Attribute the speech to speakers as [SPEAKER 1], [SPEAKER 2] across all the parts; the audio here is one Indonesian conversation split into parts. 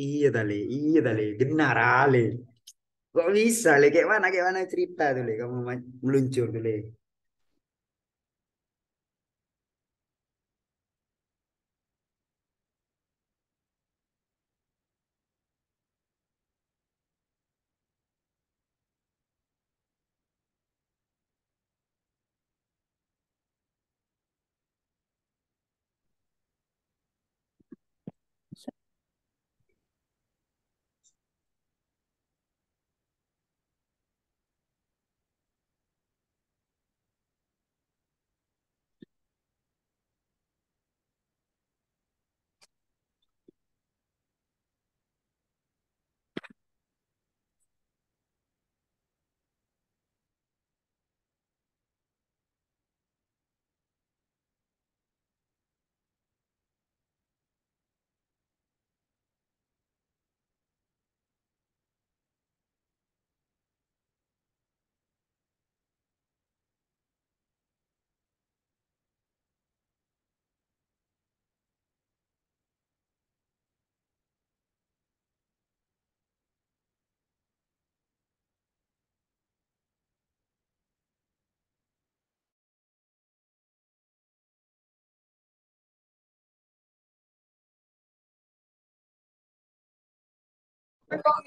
[SPEAKER 1] Iya iya tali, genar ale. Kok bisa le, kayak mana kayak mana cerita tuh le, kamu meluncur tuh le. We're going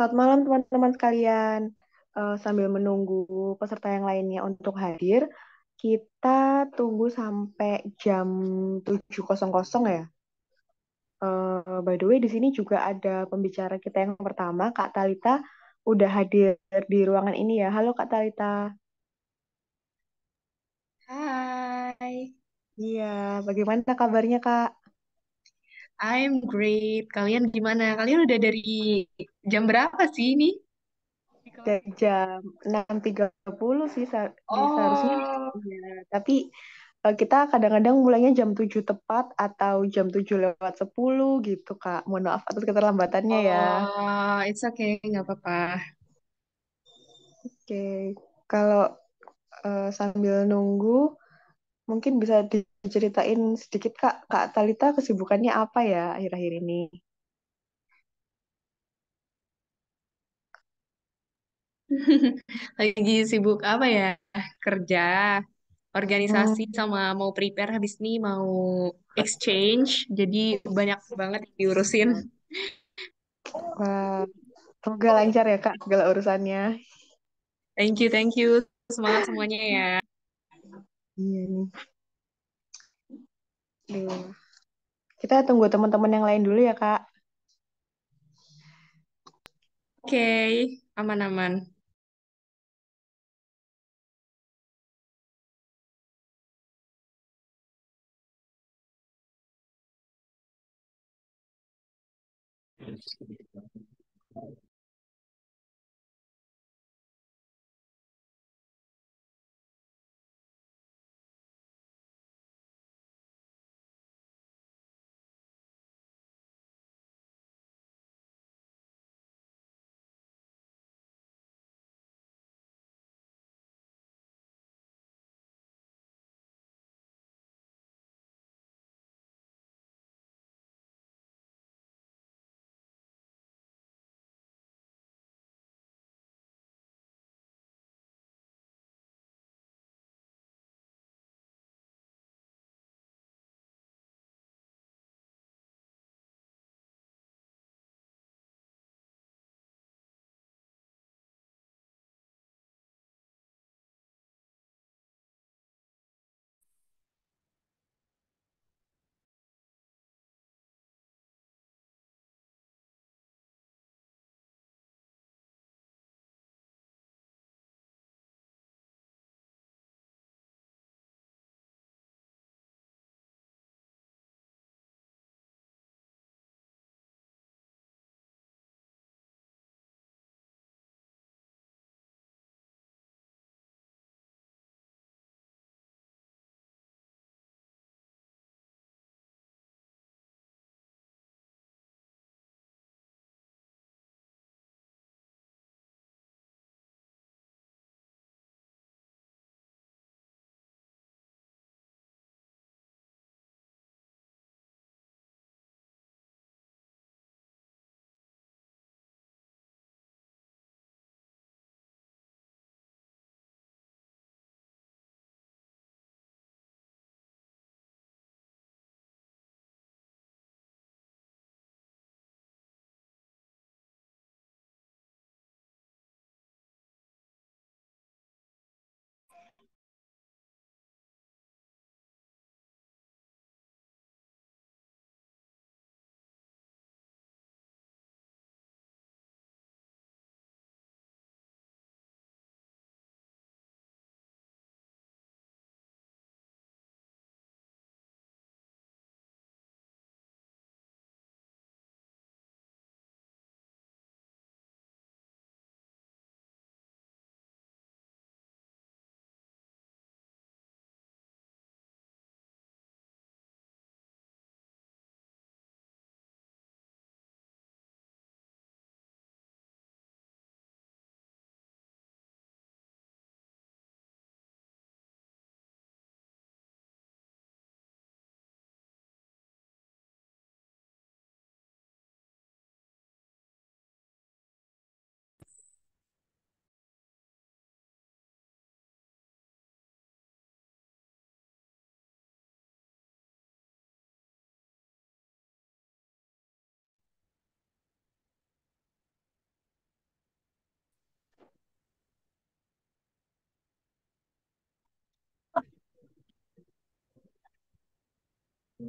[SPEAKER 1] Selamat malam teman-teman sekalian. Uh, sambil menunggu peserta yang lainnya untuk hadir, kita tunggu sampai jam 7.00 ya. Uh, by the way, di sini juga ada pembicara kita yang pertama, Kak Talita udah hadir di ruangan ini ya. Halo Kak Talita. Hai. Iya, bagaimana kabarnya
[SPEAKER 2] Kak? I'm great. Kalian gimana? Kalian udah dari jam berapa sih ini?
[SPEAKER 1] Dari jam 6.30 sih puluh. Ya, oh. seharusnya. Ya, tapi eh, kita kadang-kadang mulainya jam 7 tepat atau jam 7 lewat 10 gitu, Kak. Mohon maaf atas keterlambatannya ya.
[SPEAKER 3] oh, ya. it's
[SPEAKER 1] okay, nggak apa-apa. Oke, okay. kalau uh, sambil nunggu, mungkin bisa di ceritain sedikit Kak, Kak Talita kesibukannya apa ya akhir-akhir ini?
[SPEAKER 2] Lagi sibuk apa ya? Kerja, organisasi, hmm. sama mau prepare habis nih mau exchange. Jadi banyak banget diurusin. Wah, semoga lancar ya Kak segala urusannya. Thank you, thank you. Semangat semuanya
[SPEAKER 1] ya. Iya nih. Iya. Kita tunggu teman-teman yang lain dulu ya, Kak.
[SPEAKER 4] Oke, okay. aman-aman. Thank you.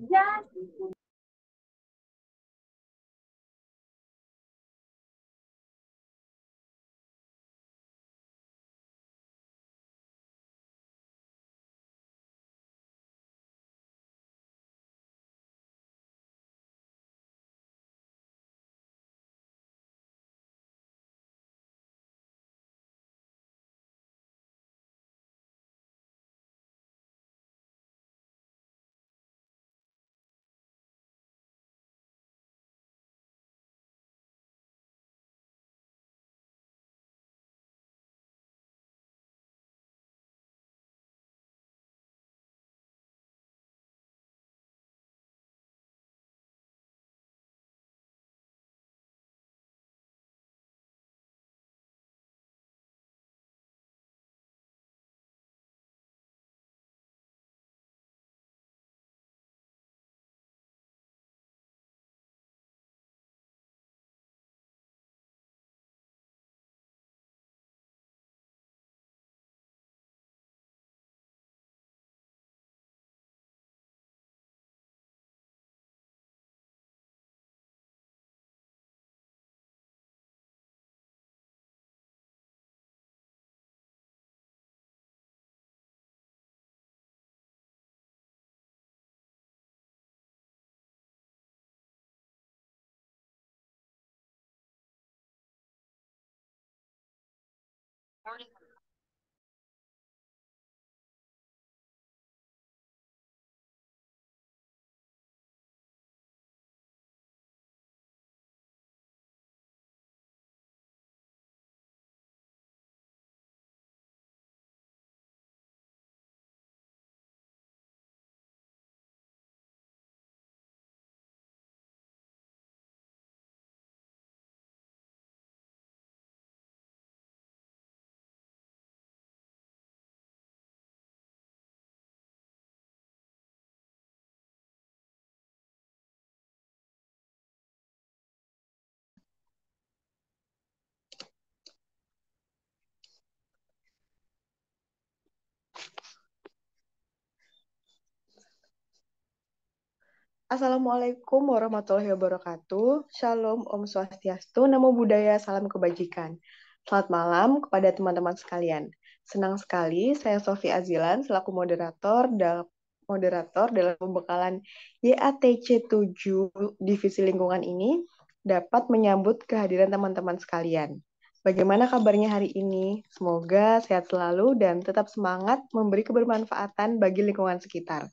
[SPEAKER 4] Yes morning
[SPEAKER 1] Assalamualaikum warahmatullahi wabarakatuh. Shalom, Om Swastiastu, Namo Buddhaya, Salam Kebajikan. Selamat malam kepada teman-teman sekalian. Senang sekali saya Sofi Azilan selaku moderator dalam moderator dalam pembekalan YATC 7 Divisi Lingkungan ini dapat menyambut kehadiran teman-teman sekalian. Bagaimana kabarnya hari ini? Semoga sehat selalu dan tetap semangat memberi kebermanfaatan bagi lingkungan sekitar.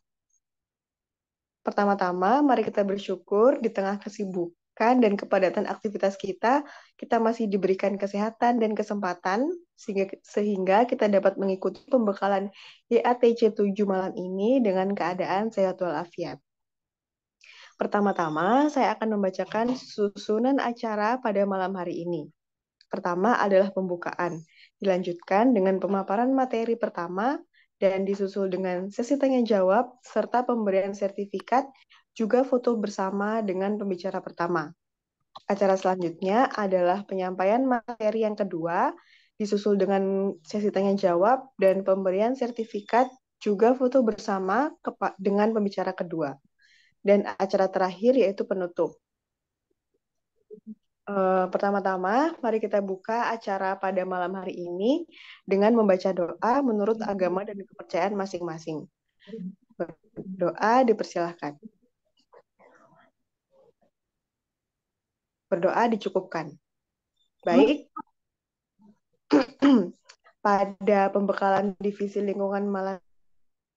[SPEAKER 1] Pertama-tama, mari kita bersyukur di tengah kesibukan dan kepadatan aktivitas kita, kita masih diberikan kesehatan dan kesempatan sehingga, sehingga kita dapat mengikuti pembekalan YATC e 7 malam ini dengan keadaan sehat walafiat. Pertama-tama, saya akan membacakan susunan acara pada malam hari ini. Pertama adalah pembukaan, dilanjutkan dengan pemaparan materi pertama, dan disusul dengan sesi tanya jawab serta pemberian sertifikat juga foto bersama dengan pembicara pertama. Acara selanjutnya adalah penyampaian materi yang kedua disusul dengan sesi tanya jawab dan pemberian sertifikat juga foto bersama dengan pembicara kedua. Dan acara terakhir yaitu penutup. Eh, pertama-tama, mari kita buka acara pada malam hari ini dengan membaca doa menurut agama dan kepercayaan masing-masing. Doa dipersilahkan. Berdoa dicukupkan. Baik. pada pembekalan divisi lingkungan malam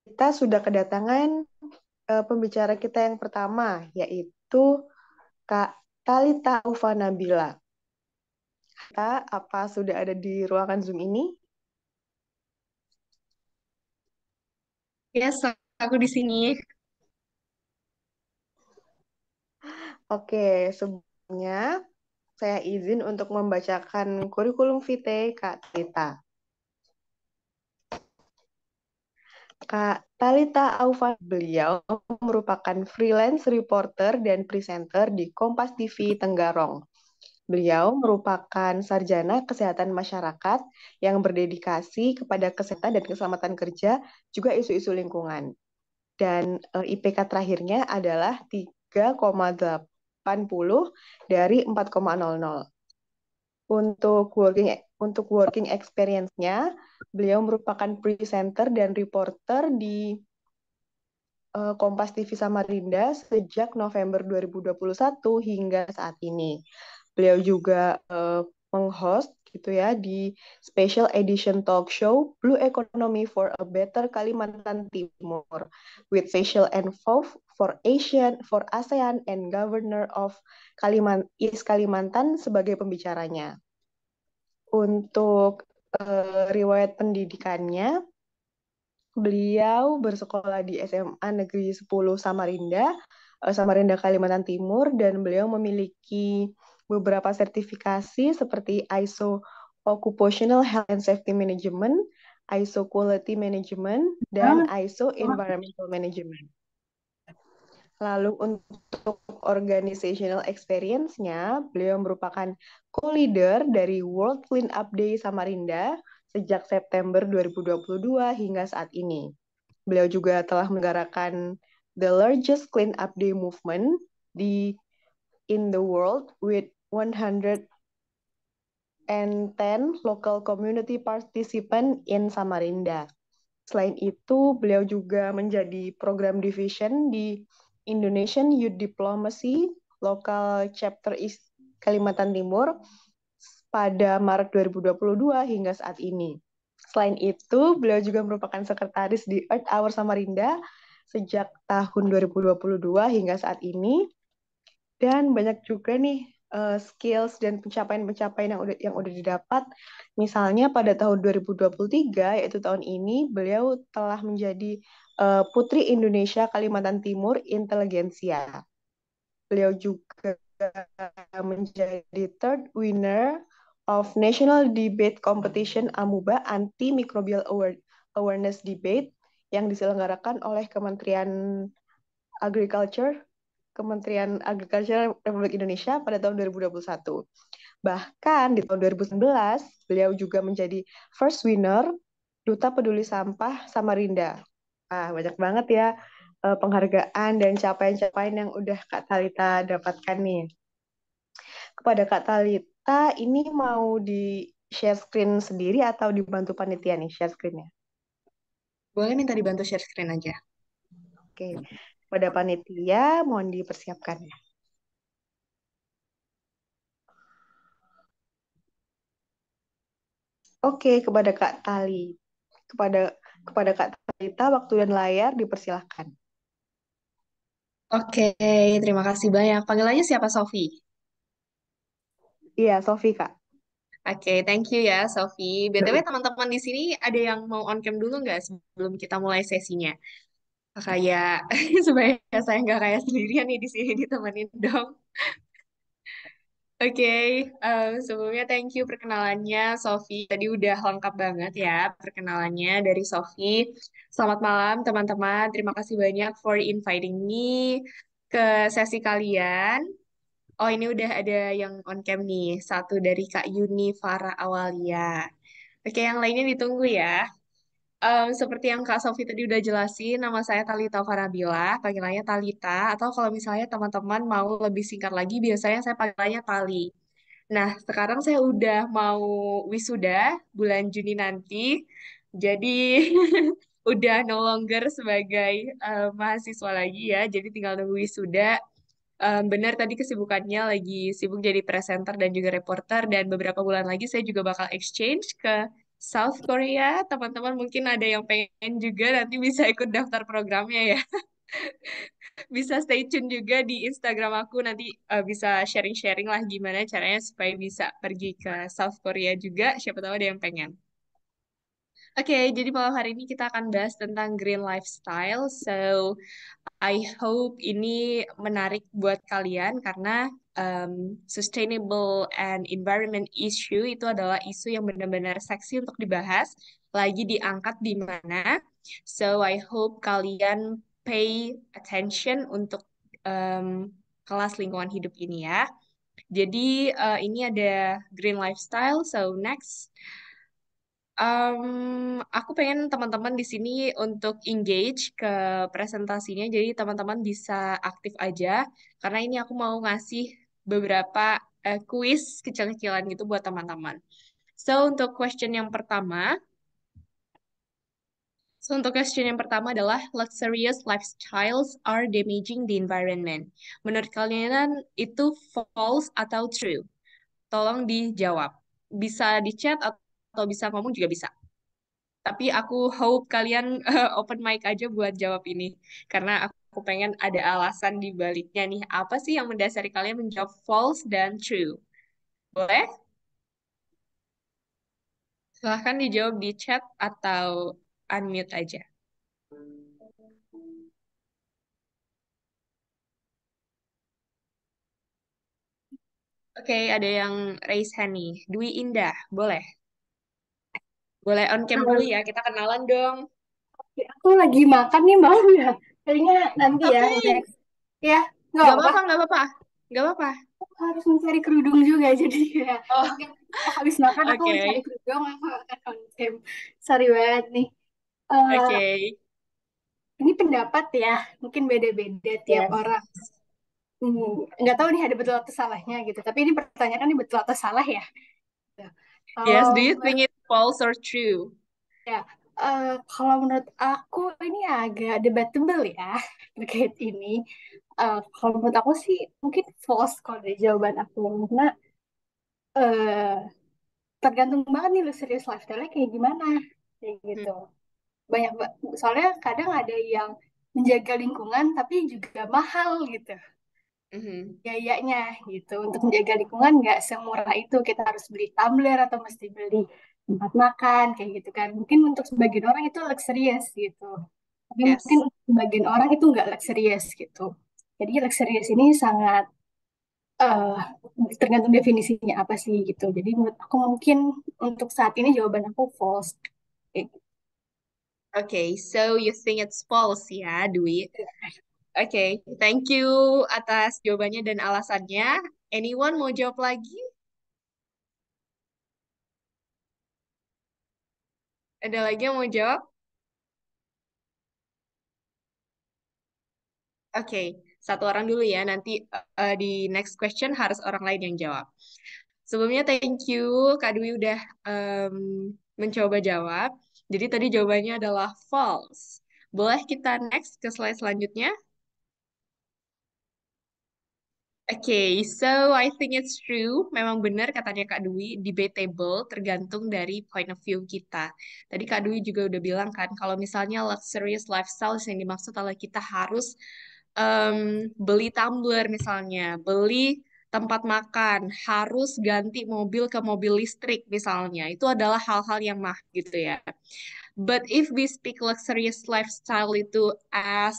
[SPEAKER 1] kita sudah kedatangan eh, pembicara kita yang pertama yaitu Kak Talita Ufanabila. Kita apa sudah ada di ruangan Zoom ini? Yes, aku di sini. Oke, sebelumnya saya izin untuk membacakan kurikulum vitae Kak Tita. Kak Talita Aufa. Beliau merupakan freelance reporter dan presenter di Kompas TV Tenggarong. Beliau merupakan sarjana kesehatan masyarakat yang berdedikasi kepada kesehatan dan keselamatan kerja, juga isu-isu lingkungan. Dan eh, IPK terakhirnya adalah 3,80 dari 4,00. Untuk working untuk working experience-nya, beliau merupakan presenter dan reporter di eh, Kompas TV Samarinda sejak November 2021 hingga saat ini. Beliau juga uh, menghost gitu ya di special edition talk show Blue Economy for a Better Kalimantan Timur with facial and for Asian for ASEAN and Governor of Kalimantan East Kalimantan sebagai pembicaranya untuk uh, riwayat pendidikannya beliau bersekolah di SMA Negeri 10 Samarinda, uh, Samarinda Kalimantan Timur dan beliau memiliki beberapa sertifikasi seperti ISO Occupational Health and Safety Management, ISO Quality Management dan ah. ISO Environmental Management. Lalu untuk organizational experience-nya, beliau merupakan co-leader dari World Clean Up Day Samarinda sejak September 2022 hingga saat ini. Beliau juga telah menggarakan the largest clean up day movement di in the world with 110 local community participant in Samarinda. Selain itu, beliau juga menjadi program division di Indonesian Youth Diplomacy Local Chapter East Kalimantan Timur pada Maret 2022 hingga saat ini. Selain itu, beliau juga merupakan sekretaris di Earth Hour Samarinda sejak tahun 2022 hingga saat ini. Dan banyak juga nih uh, skills dan pencapaian-pencapaian yang udah yang udah didapat. Misalnya pada tahun 2023 yaitu tahun ini beliau telah menjadi uh, Putri Indonesia Kalimantan Timur Inteligensia. Beliau juga eh, menjadi third winner of National Debate Competition AMUBA Anti Microbial Award Awareness Debate yang diselenggarakan oleh Kementerian Agriculture Kementerian Agriculture Republik Indonesia pada tahun 2021. Bahkan di tahun 2019, beliau juga menjadi first winner Duta Peduli Sampah Samarinda ah, banyak banget ya eh, penghargaan dan capaian-capaian yang udah Kak Talita dapatkan nih. Kepada Kak Talita, ini mau di share screen sendiri atau dibantu panitia nih share screennya? Boleh minta dibantu share screen aja. Oke, kepada panitia mohon dipersiapkan ya. Oke, kepada Kak Tali, kepada kepada Kak Talita waktu dan layar dipersilahkan. Oke,
[SPEAKER 2] terima kasih banyak. Panggilannya siapa, Sofi? Iya, Sofi, Kak. Oke, thank you ya, Sofi. BTW, teman-teman di sini ada yang mau on cam dulu nggak sebelum kita mulai sesinya? Kayak supaya saya nggak kayak sendirian nih di sini ditemenin dong okay. um, sebelumnya thank you perkenalannya Sofi. Tadi udah lengkap banget ya perkenalannya dari Sofi. Selamat malam teman-teman. Terima kasih banyak for inviting me ke sesi kalian. Oh ini udah ada yang on cam nih. Satu dari Kak Yuni Farah Awalia. Oke, yang lainnya ditunggu ya. Um, seperti yang Kak Sofi tadi udah jelasin, nama saya Talita Farabila, panggilannya Talita, atau kalau misalnya teman-teman mau lebih singkat lagi, biasanya saya panggilannya Tali. Nah, sekarang saya udah mau wisuda bulan Juni nanti, jadi udah no longer sebagai um, mahasiswa lagi ya, jadi tinggal nunggu wisuda. Um, benar tadi kesibukannya lagi sibuk jadi presenter dan juga reporter, dan beberapa bulan lagi saya juga bakal exchange ke South Korea, teman-teman mungkin ada yang pengen juga nanti bisa ikut daftar programnya ya. bisa stay tune juga di Instagram aku nanti uh, bisa sharing-sharing lah gimana caranya supaya bisa pergi ke South Korea juga, siapa tahu ada yang pengen. Oke, okay, jadi malam hari ini kita akan bahas tentang green lifestyle. So, I hope ini menarik buat kalian karena um, sustainable and environment issue itu adalah isu yang benar-benar seksi untuk dibahas, lagi diangkat di mana. So I hope kalian pay attention untuk um, kelas lingkungan hidup ini ya. Jadi uh, ini ada green lifestyle. So next, um, aku pengen teman-teman di sini untuk engage ke presentasinya. Jadi teman-teman bisa aktif aja karena ini aku mau ngasih beberapa uh, kuis kecil-kecilan gitu buat teman-teman. So, untuk question yang pertama, So, untuk question yang pertama adalah luxurious lifestyles are damaging the environment. Menurut kalian itu false atau true? Tolong dijawab. Bisa di chat atau bisa ngomong juga bisa. Tapi aku hope kalian uh, open mic aja buat jawab ini. Karena aku aku pengen ada alasan di baliknya nih. Apa sih yang mendasari kalian menjawab false dan true? Boleh? Silahkan dijawab di chat atau unmute aja. Oke, okay, ada yang raise hand nih. Dwi Indah, boleh? Boleh on cam dulu ya, kita kenalan dong.
[SPEAKER 3] Aku lagi makan nih, Mbak. Kayaknya nanti ya. okay. Ya, nggak apa-apa, nggak apa-apa. Nggak apa-apa. Harus mencari kerudung juga jadi ya. Oh. Habis makan okay. aku mencari kerudung, aku akan on Sorry banget nih. Uh, Oke. Okay. Ini pendapat ya, mungkin beda-beda tiap yes. orang. Hmm, nggak tahu nih ada betul atau salahnya gitu. Tapi ini pertanyaan ini betul atau salah ya?
[SPEAKER 2] Yes, do you think it's false or true? Ya,
[SPEAKER 3] uh, kalau menurut aku ini agak debatable ya terkait ini. Uh, kalau menurut aku sih mungkin false kalau dari jawaban aku karena uh, tergantung banget nih lu serius lifestyle kayak gimana kayak hmm. gitu. Hmm. Banyak soalnya kadang ada yang menjaga lingkungan tapi juga mahal gitu mm-hmm. gitu untuk menjaga lingkungan nggak semurah itu kita harus beli tumbler atau mesti beli tempat makan kayak gitu kan. Mungkin untuk sebagian orang itu luxurious gitu. Tapi yes. mungkin untuk sebagian orang itu nggak luxurious gitu. Jadi luxurious ini sangat uh, tergantung definisinya apa sih gitu. Jadi menurut aku mungkin
[SPEAKER 2] untuk saat ini jawaban aku false. oke gitu. Okay, so you think it's false ya, Dwi? Oke, okay, thank you atas jawabannya dan alasannya. Anyone mau jawab lagi? Ada lagi yang mau jawab? Oke, okay. satu orang dulu ya. Nanti uh, di next question harus orang lain yang jawab. Sebelumnya thank you Kak Dwi udah um, mencoba jawab. Jadi tadi jawabannya adalah false. Boleh kita next ke slide selanjutnya? okay, so I think it's true. Memang benar katanya Kak Dwi, debatable tergantung dari point of view kita. Tadi Kak Dwi juga udah bilang kan, kalau misalnya luxurious lifestyle yang dimaksud adalah kita harus um, beli tumbler misalnya, beli tempat makan, harus ganti mobil ke mobil listrik misalnya. Itu adalah hal-hal yang mah gitu ya. But if we speak luxurious lifestyle itu as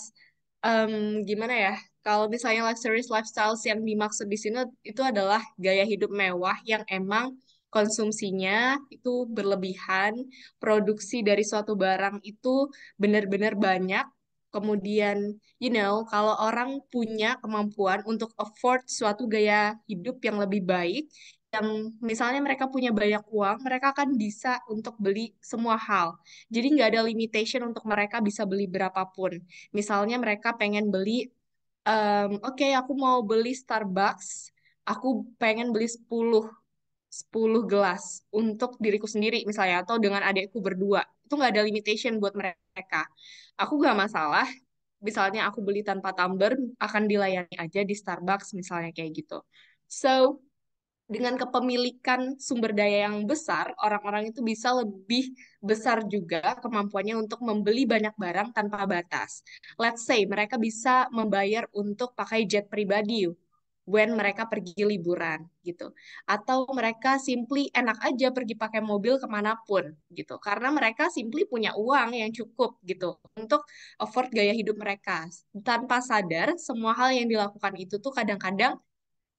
[SPEAKER 2] um, gimana ya? Kalau misalnya luxurious lifestyle yang dimaksud di sini itu adalah gaya hidup mewah yang emang konsumsinya itu berlebihan, produksi dari suatu barang itu benar-benar banyak, kemudian you know kalau orang punya kemampuan untuk afford suatu gaya hidup yang lebih baik yang misalnya mereka punya banyak uang mereka akan bisa untuk beli semua hal jadi nggak ada limitation untuk mereka bisa beli berapapun misalnya mereka pengen beli um, oke okay, aku mau beli Starbucks, aku pengen beli 10 10 gelas untuk diriku sendiri misalnya atau dengan adikku berdua. Itu nggak ada limitation buat mereka. Aku nggak masalah misalnya aku beli tanpa tumbler akan dilayani aja di Starbucks misalnya kayak gitu. So, dengan kepemilikan sumber daya yang besar, orang-orang itu bisa lebih besar juga kemampuannya untuk membeli banyak barang tanpa batas. Let's say mereka bisa membayar untuk pakai jet pribadi when mereka pergi liburan gitu atau mereka simply enak aja pergi pakai mobil kemanapun gitu karena mereka simply punya uang yang cukup gitu untuk afford gaya hidup mereka tanpa sadar semua hal yang dilakukan itu tuh kadang-kadang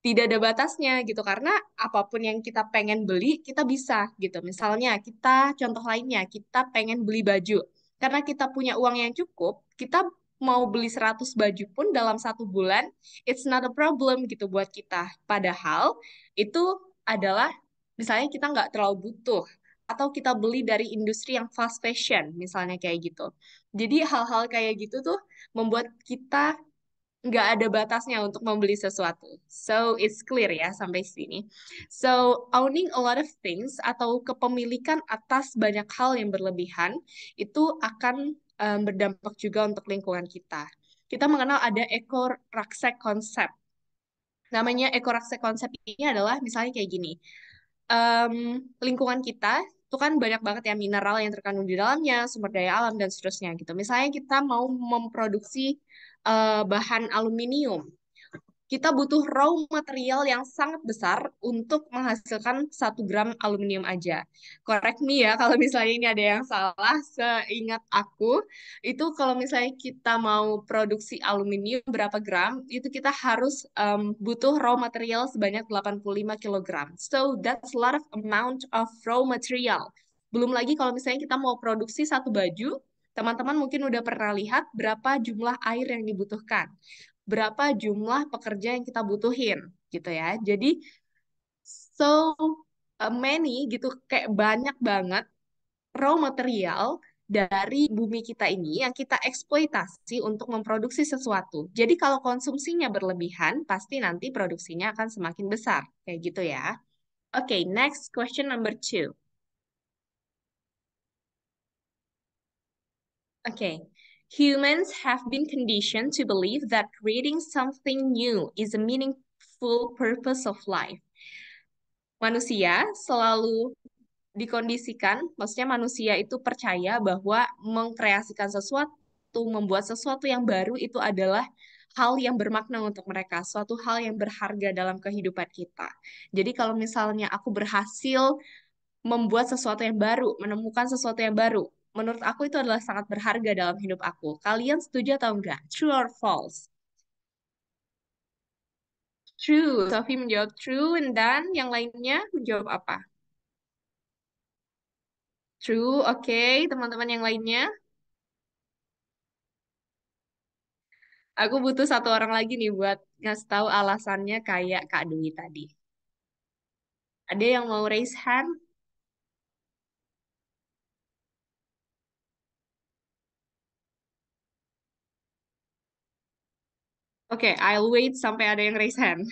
[SPEAKER 2] tidak ada batasnya gitu karena apapun yang kita pengen beli kita bisa gitu misalnya kita contoh lainnya kita pengen beli baju karena kita punya uang yang cukup kita mau beli 100 baju pun dalam satu bulan it's not a problem gitu buat kita padahal itu adalah misalnya kita nggak terlalu butuh atau kita beli dari industri yang fast fashion misalnya kayak gitu jadi hal-hal kayak gitu tuh membuat kita nggak ada batasnya untuk membeli sesuatu. So it's clear ya sampai sini. So owning a lot of things atau kepemilikan atas banyak hal yang berlebihan itu akan um, berdampak juga untuk lingkungan kita. Kita mengenal ada ekor raksek konsep. Namanya ekor raksek konsep ini adalah misalnya kayak gini. Um, lingkungan kita itu kan banyak banget ya mineral yang terkandung di dalamnya, sumber daya alam dan seterusnya gitu. Misalnya kita mau memproduksi uh, bahan aluminium. Kita butuh raw material yang sangat besar untuk menghasilkan satu gram aluminium aja. Correct me ya kalau misalnya ini ada yang salah, seingat aku, itu kalau misalnya kita mau produksi aluminium berapa gram, itu kita harus um, butuh raw material sebanyak 85 kg. So that's a lot of amount of raw material. Belum lagi kalau misalnya kita mau produksi satu baju, Teman-teman mungkin udah pernah lihat berapa jumlah air yang dibutuhkan, berapa jumlah pekerja yang kita butuhin gitu ya. Jadi so many gitu kayak banyak banget raw material dari bumi kita ini yang kita eksploitasi untuk memproduksi sesuatu. Jadi kalau konsumsinya berlebihan, pasti nanti produksinya akan semakin besar. Kayak gitu ya. Oke, okay, next question number two. Okay. Humans have been conditioned to believe that creating something new is a meaningful purpose of life. Manusia selalu dikondisikan, maksudnya manusia itu percaya bahwa mengkreasikan sesuatu, membuat sesuatu yang baru itu adalah hal yang bermakna untuk mereka, suatu hal yang berharga dalam kehidupan kita. Jadi kalau misalnya aku berhasil membuat sesuatu yang baru, menemukan sesuatu yang baru, menurut aku itu adalah sangat berharga dalam hidup aku. Kalian setuju atau enggak? True or false? True. Sophie menjawab true, dan yang lainnya menjawab apa? True, oke. Okay. Teman-teman yang lainnya? Aku butuh satu orang lagi nih buat ngasih tahu alasannya kayak Kak Dwi tadi. Ada yang mau raise hand? Oke, okay, I'll wait sampai ada yang raise hand.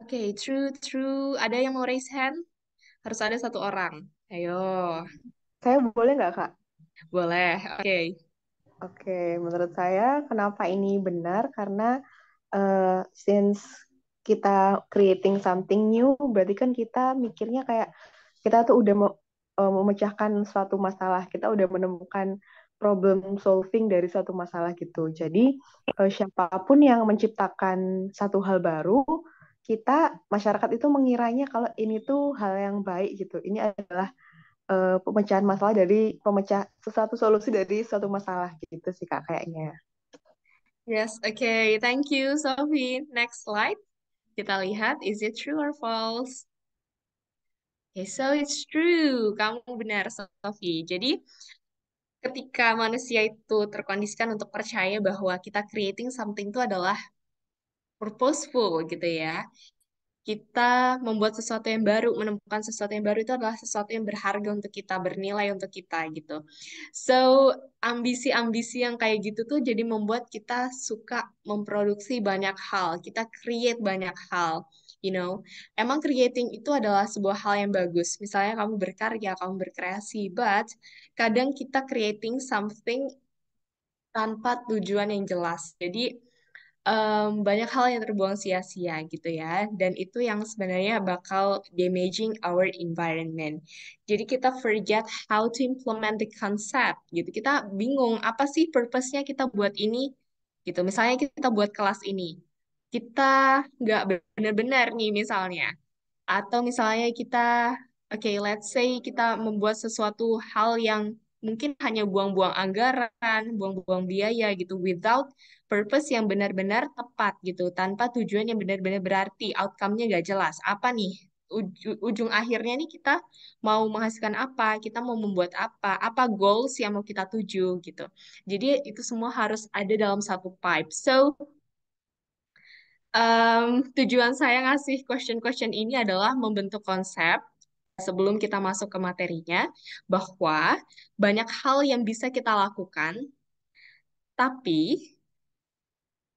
[SPEAKER 2] Oke, okay, true, true. Ada yang mau raise hand? Harus ada satu orang. Ayo. Saya boleh nggak, Kak? Boleh, oke. Okay. Oke, okay,
[SPEAKER 1] menurut saya kenapa ini benar? Karena uh, since kita creating something new, berarti kan kita mikirnya kayak kita tuh udah mau uh, eh, memecahkan suatu masalah, kita udah menemukan problem solving dari suatu masalah gitu. Jadi uh, siapapun yang menciptakan satu hal baru, kita masyarakat itu mengiranya kalau ini tuh hal yang baik gitu. Ini adalah uh, pemecahan masalah dari pemecah sesuatu solusi dari suatu masalah gitu sih kak kayaknya.
[SPEAKER 2] Yes, okay. Thank you, Sophie. Next slide. Kita lihat, is it true or false? Okay, so it's true. Kamu benar, Sophie. Jadi, ketika manusia itu terkondisikan untuk percaya bahwa kita creating something itu adalah purposeful gitu ya kita membuat sesuatu yang baru, menemukan sesuatu yang baru itu adalah sesuatu yang berharga untuk kita, bernilai untuk kita gitu. So, ambisi-ambisi yang kayak gitu tuh jadi membuat kita suka memproduksi banyak hal, kita create banyak hal. You know, emang creating itu adalah sebuah hal yang bagus. Misalnya kamu berkarya, kamu berkreasi, but kadang kita creating something tanpa tujuan yang jelas. Jadi um, banyak hal yang terbuang sia-sia gitu ya dan itu yang sebenarnya bakal damaging our environment jadi kita forget how to implement the concept gitu kita bingung apa sih purpose-nya kita buat ini gitu misalnya kita buat kelas ini kita nggak benar-benar nih misalnya atau misalnya kita oke okay, let's say kita membuat sesuatu hal yang mungkin hanya buang-buang anggaran, buang-buang biaya gitu without purpose yang benar-benar tepat gitu, tanpa tujuan yang benar-benar berarti, outcome-nya nggak jelas. Apa nih? ujung ujung akhirnya nih kita mau menghasilkan apa, kita mau membuat apa, apa goals yang mau kita tuju gitu. Jadi itu semua harus ada dalam satu pipe. So um, tujuan saya ngasih question-question ini adalah membentuk konsep sebelum kita masuk ke materinya, bahwa banyak hal yang bisa kita lakukan, tapi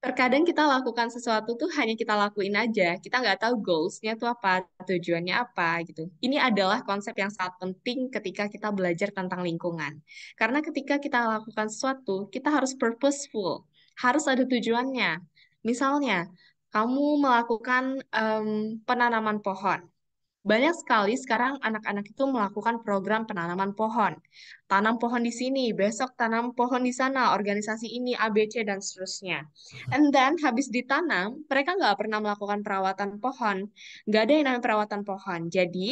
[SPEAKER 2] terkadang kita lakukan sesuatu tuh hanya kita lakuin aja, kita nggak tahu goalsnya tuh apa, tujuannya apa gitu. Ini adalah konsep yang sangat penting ketika kita belajar tentang lingkungan. Karena ketika kita lakukan sesuatu, kita harus purposeful, harus ada tujuannya. Misalnya, kamu melakukan um, penanaman pohon, banyak sekali sekarang anak-anak itu melakukan program penanaman pohon. Tanam pohon di sini, besok tanam pohon di sana, organisasi ini, ABC, dan seterusnya. And then, habis ditanam, mereka nggak pernah melakukan perawatan pohon. Nggak ada yang namanya perawatan pohon. Jadi,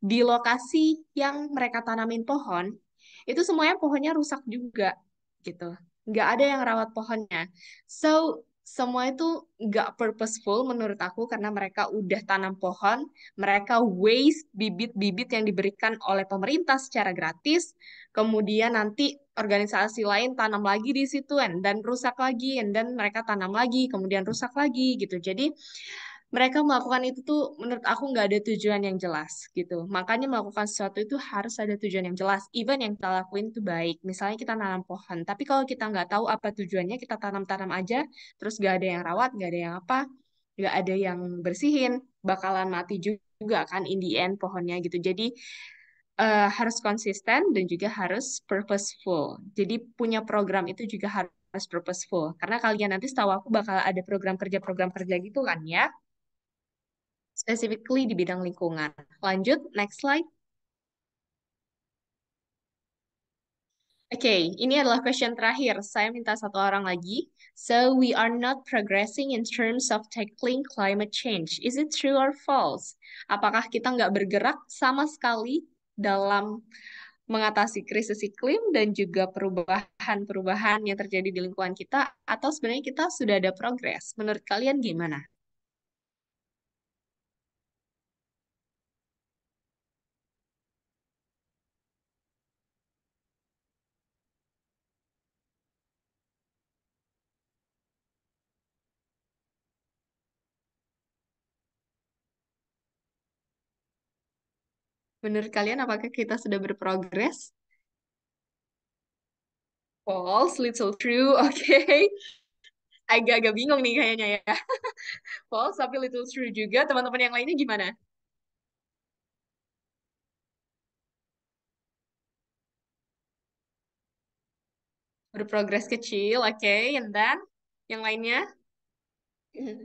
[SPEAKER 2] di lokasi yang mereka tanamin pohon, itu semuanya pohonnya rusak juga. gitu nggak ada yang rawat pohonnya. So semua itu nggak purposeful menurut aku karena mereka udah tanam pohon, mereka waste bibit-bibit yang diberikan oleh pemerintah secara gratis, kemudian nanti organisasi lain tanam lagi di situ dan rusak lagi, dan mereka tanam lagi, kemudian rusak lagi gitu. Jadi mereka melakukan itu tuh menurut aku nggak ada tujuan yang jelas gitu. Makanya melakukan sesuatu itu harus ada tujuan yang jelas. Even yang kita lakuin itu baik. Misalnya kita nanam pohon, tapi kalau kita nggak tahu apa tujuannya, kita tanam-tanam aja, terus nggak ada yang rawat, nggak ada yang apa, nggak ada yang bersihin, bakalan mati juga kan in the end pohonnya gitu. Jadi uh, harus konsisten dan juga harus purposeful. Jadi punya program itu juga harus harus purposeful. Karena kalian nanti setahu aku bakal ada program kerja-program kerja gitu kan ya specifically di bidang lingkungan. Lanjut, next slide. Oke, okay, ini adalah question terakhir. Saya minta satu orang lagi. So, we are not progressing in terms of tackling climate change. Is it true or false? Apakah kita nggak bergerak sama sekali dalam mengatasi krisis iklim dan juga perubahan-perubahan yang terjadi di lingkungan kita? Atau sebenarnya kita sudah ada progres? Menurut kalian gimana? Menurut kalian apakah kita sudah berprogres? False, little true, oke. Okay. Agak-agak bingung nih kayaknya ya. False tapi little true juga. Teman-teman yang lainnya gimana? Berprogres kecil, oke. Okay. And then, yang lainnya? Hmm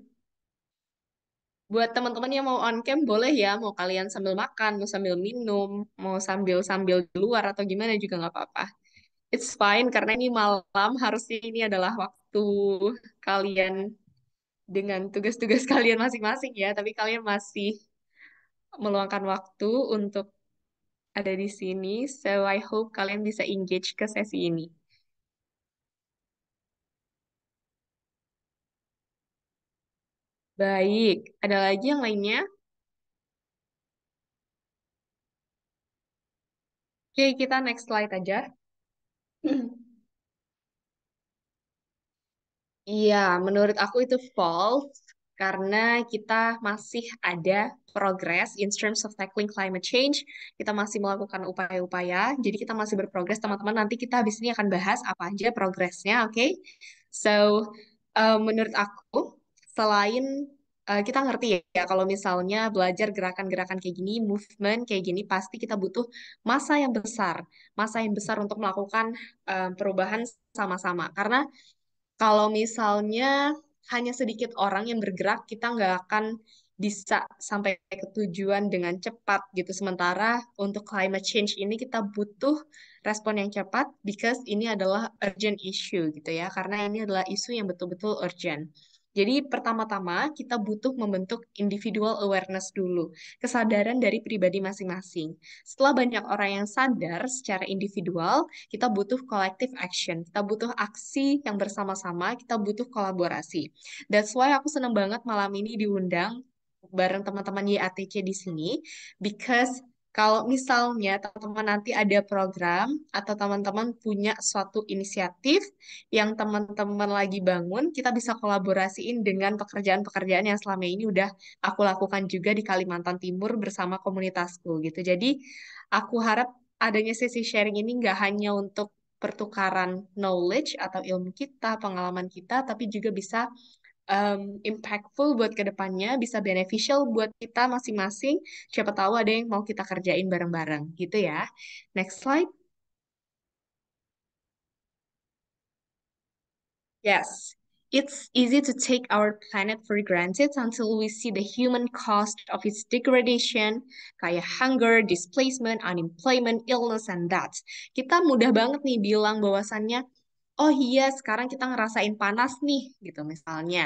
[SPEAKER 2] buat teman-teman yang mau on cam boleh ya mau kalian sambil makan mau sambil minum mau sambil sambil di luar atau gimana juga nggak apa-apa it's fine karena ini malam harusnya ini adalah waktu kalian dengan tugas-tugas kalian masing-masing ya tapi kalian masih meluangkan waktu untuk ada di sini so I hope kalian bisa engage ke sesi ini Baik, ada lagi yang lainnya? Oke, kita next slide aja. Iya, menurut aku itu false karena kita masih ada progress in terms of tackling climate change. Kita masih melakukan upaya-upaya, jadi kita masih berprogress teman-teman. Nanti kita habis ini akan bahas apa aja progresnya, oke? Okay? So, uh, menurut aku selain uh, kita ngerti ya kalau misalnya belajar gerakan-gerakan kayak gini, movement kayak gini pasti kita butuh masa yang besar, masa yang besar untuk melakukan uh, perubahan sama-sama. Karena kalau misalnya hanya sedikit orang yang bergerak, kita nggak akan bisa sampai ke tujuan dengan cepat gitu. Sementara untuk climate change ini kita butuh respon yang cepat because ini adalah urgent issue gitu ya. Karena ini adalah isu yang betul-betul urgent. Jadi pertama-tama kita butuh membentuk individual awareness dulu, kesadaran dari pribadi masing-masing. Setelah banyak orang yang sadar secara individual, kita butuh collective action, kita butuh aksi yang bersama-sama, kita butuh kolaborasi. That's why aku seneng banget malam ini diundang bareng teman-teman YATC di sini because kalau misalnya teman-teman nanti ada program atau teman-teman punya suatu inisiatif yang teman-teman lagi bangun, kita bisa kolaborasiin dengan pekerjaan-pekerjaan yang selama ini udah aku lakukan juga di Kalimantan Timur bersama komunitasku gitu. Jadi aku harap adanya sesi sharing ini nggak hanya untuk pertukaran knowledge atau ilmu kita, pengalaman kita, tapi juga bisa um, impactful buat kedepannya, bisa beneficial buat kita masing-masing. Siapa tahu ada yang mau kita kerjain bareng-bareng, gitu ya. Next slide. Yes, It's easy to take our planet for granted until we see the human cost of its degradation, kayak hunger, displacement, unemployment, illness, and that. Kita mudah banget nih bilang bahwasannya, oh iya sekarang kita ngerasain panas nih gitu misalnya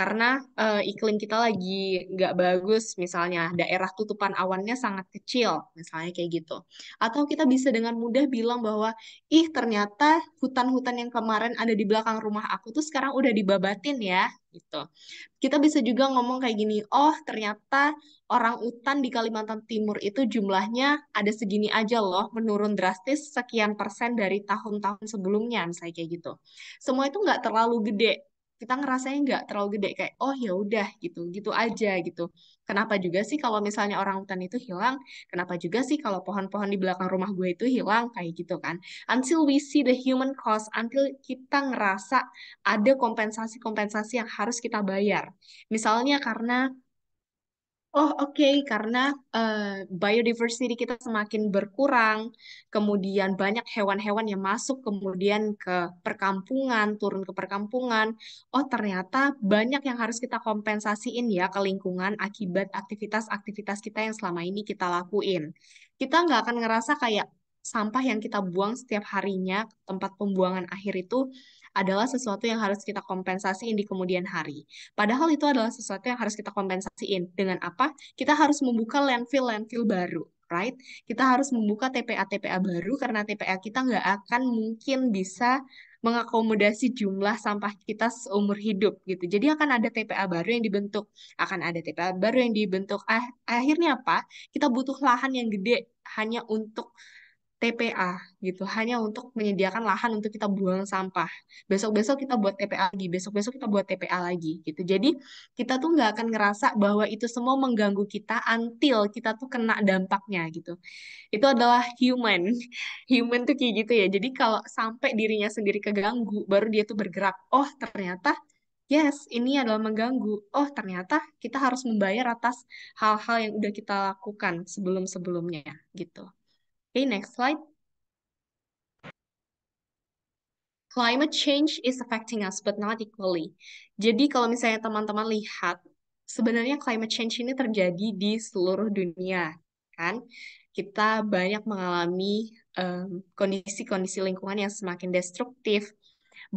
[SPEAKER 2] karena uh, iklim kita lagi nggak bagus misalnya daerah tutupan awannya sangat kecil misalnya kayak gitu atau kita bisa dengan mudah bilang bahwa ih ternyata hutan-hutan yang kemarin ada di belakang rumah aku tuh sekarang udah dibabatin ya gitu kita bisa juga ngomong kayak gini oh ternyata orang hutan di Kalimantan Timur itu jumlahnya ada segini aja loh menurun drastis sekian persen dari tahun-tahun sebelumnya misalnya kayak gitu semua itu nggak terlalu gede kita ngerasanya nggak terlalu gede kayak oh ya udah gitu gitu aja gitu kenapa juga sih kalau misalnya orang hutan itu hilang kenapa juga sih kalau pohon-pohon di belakang rumah gue itu hilang kayak gitu kan until we see the human cost until kita ngerasa ada kompensasi-kompensasi yang harus kita bayar misalnya karena Oh oke, karena uh, biodiversity kita semakin berkurang, kemudian banyak hewan-hewan yang masuk kemudian ke perkampungan, turun ke perkampungan. Oh ternyata banyak yang harus kita kompensasiin ya ke lingkungan akibat aktivitas-aktivitas kita yang selama ini kita lakuin. Kita nggak akan ngerasa kayak sampah yang kita buang setiap harinya tempat pembuangan akhir itu adalah sesuatu yang harus kita kompensasiin di kemudian hari. Padahal itu adalah sesuatu yang harus kita kompensasiin. Dengan apa? Kita harus membuka landfill-landfill baru right? Kita harus membuka TPA-TPA baru karena TPA kita nggak akan mungkin bisa mengakomodasi jumlah sampah kita seumur hidup gitu. Jadi akan ada TPA baru yang dibentuk, akan ada TPA baru yang dibentuk. Ah, akhirnya apa? Kita butuh lahan yang gede hanya untuk TPA gitu hanya untuk menyediakan lahan untuk kita buang sampah besok besok kita buat TPA lagi besok besok kita buat TPA lagi gitu jadi kita tuh nggak akan ngerasa bahwa itu semua mengganggu kita until kita tuh kena dampaknya gitu itu adalah human human tuh kayak gitu ya jadi kalau sampai dirinya sendiri keganggu baru dia tuh bergerak oh ternyata yes, ini adalah mengganggu. Oh, ternyata kita harus membayar atas hal-hal yang udah kita lakukan sebelum-sebelumnya, gitu. Okay, next slide. Climate change is affecting us, but not equally. Jadi kalau misalnya teman-teman lihat, sebenarnya climate change ini terjadi di seluruh dunia, kan? Kita banyak mengalami kondisi-kondisi um, kondisi -kondisi lingkungan yang semakin destruktif,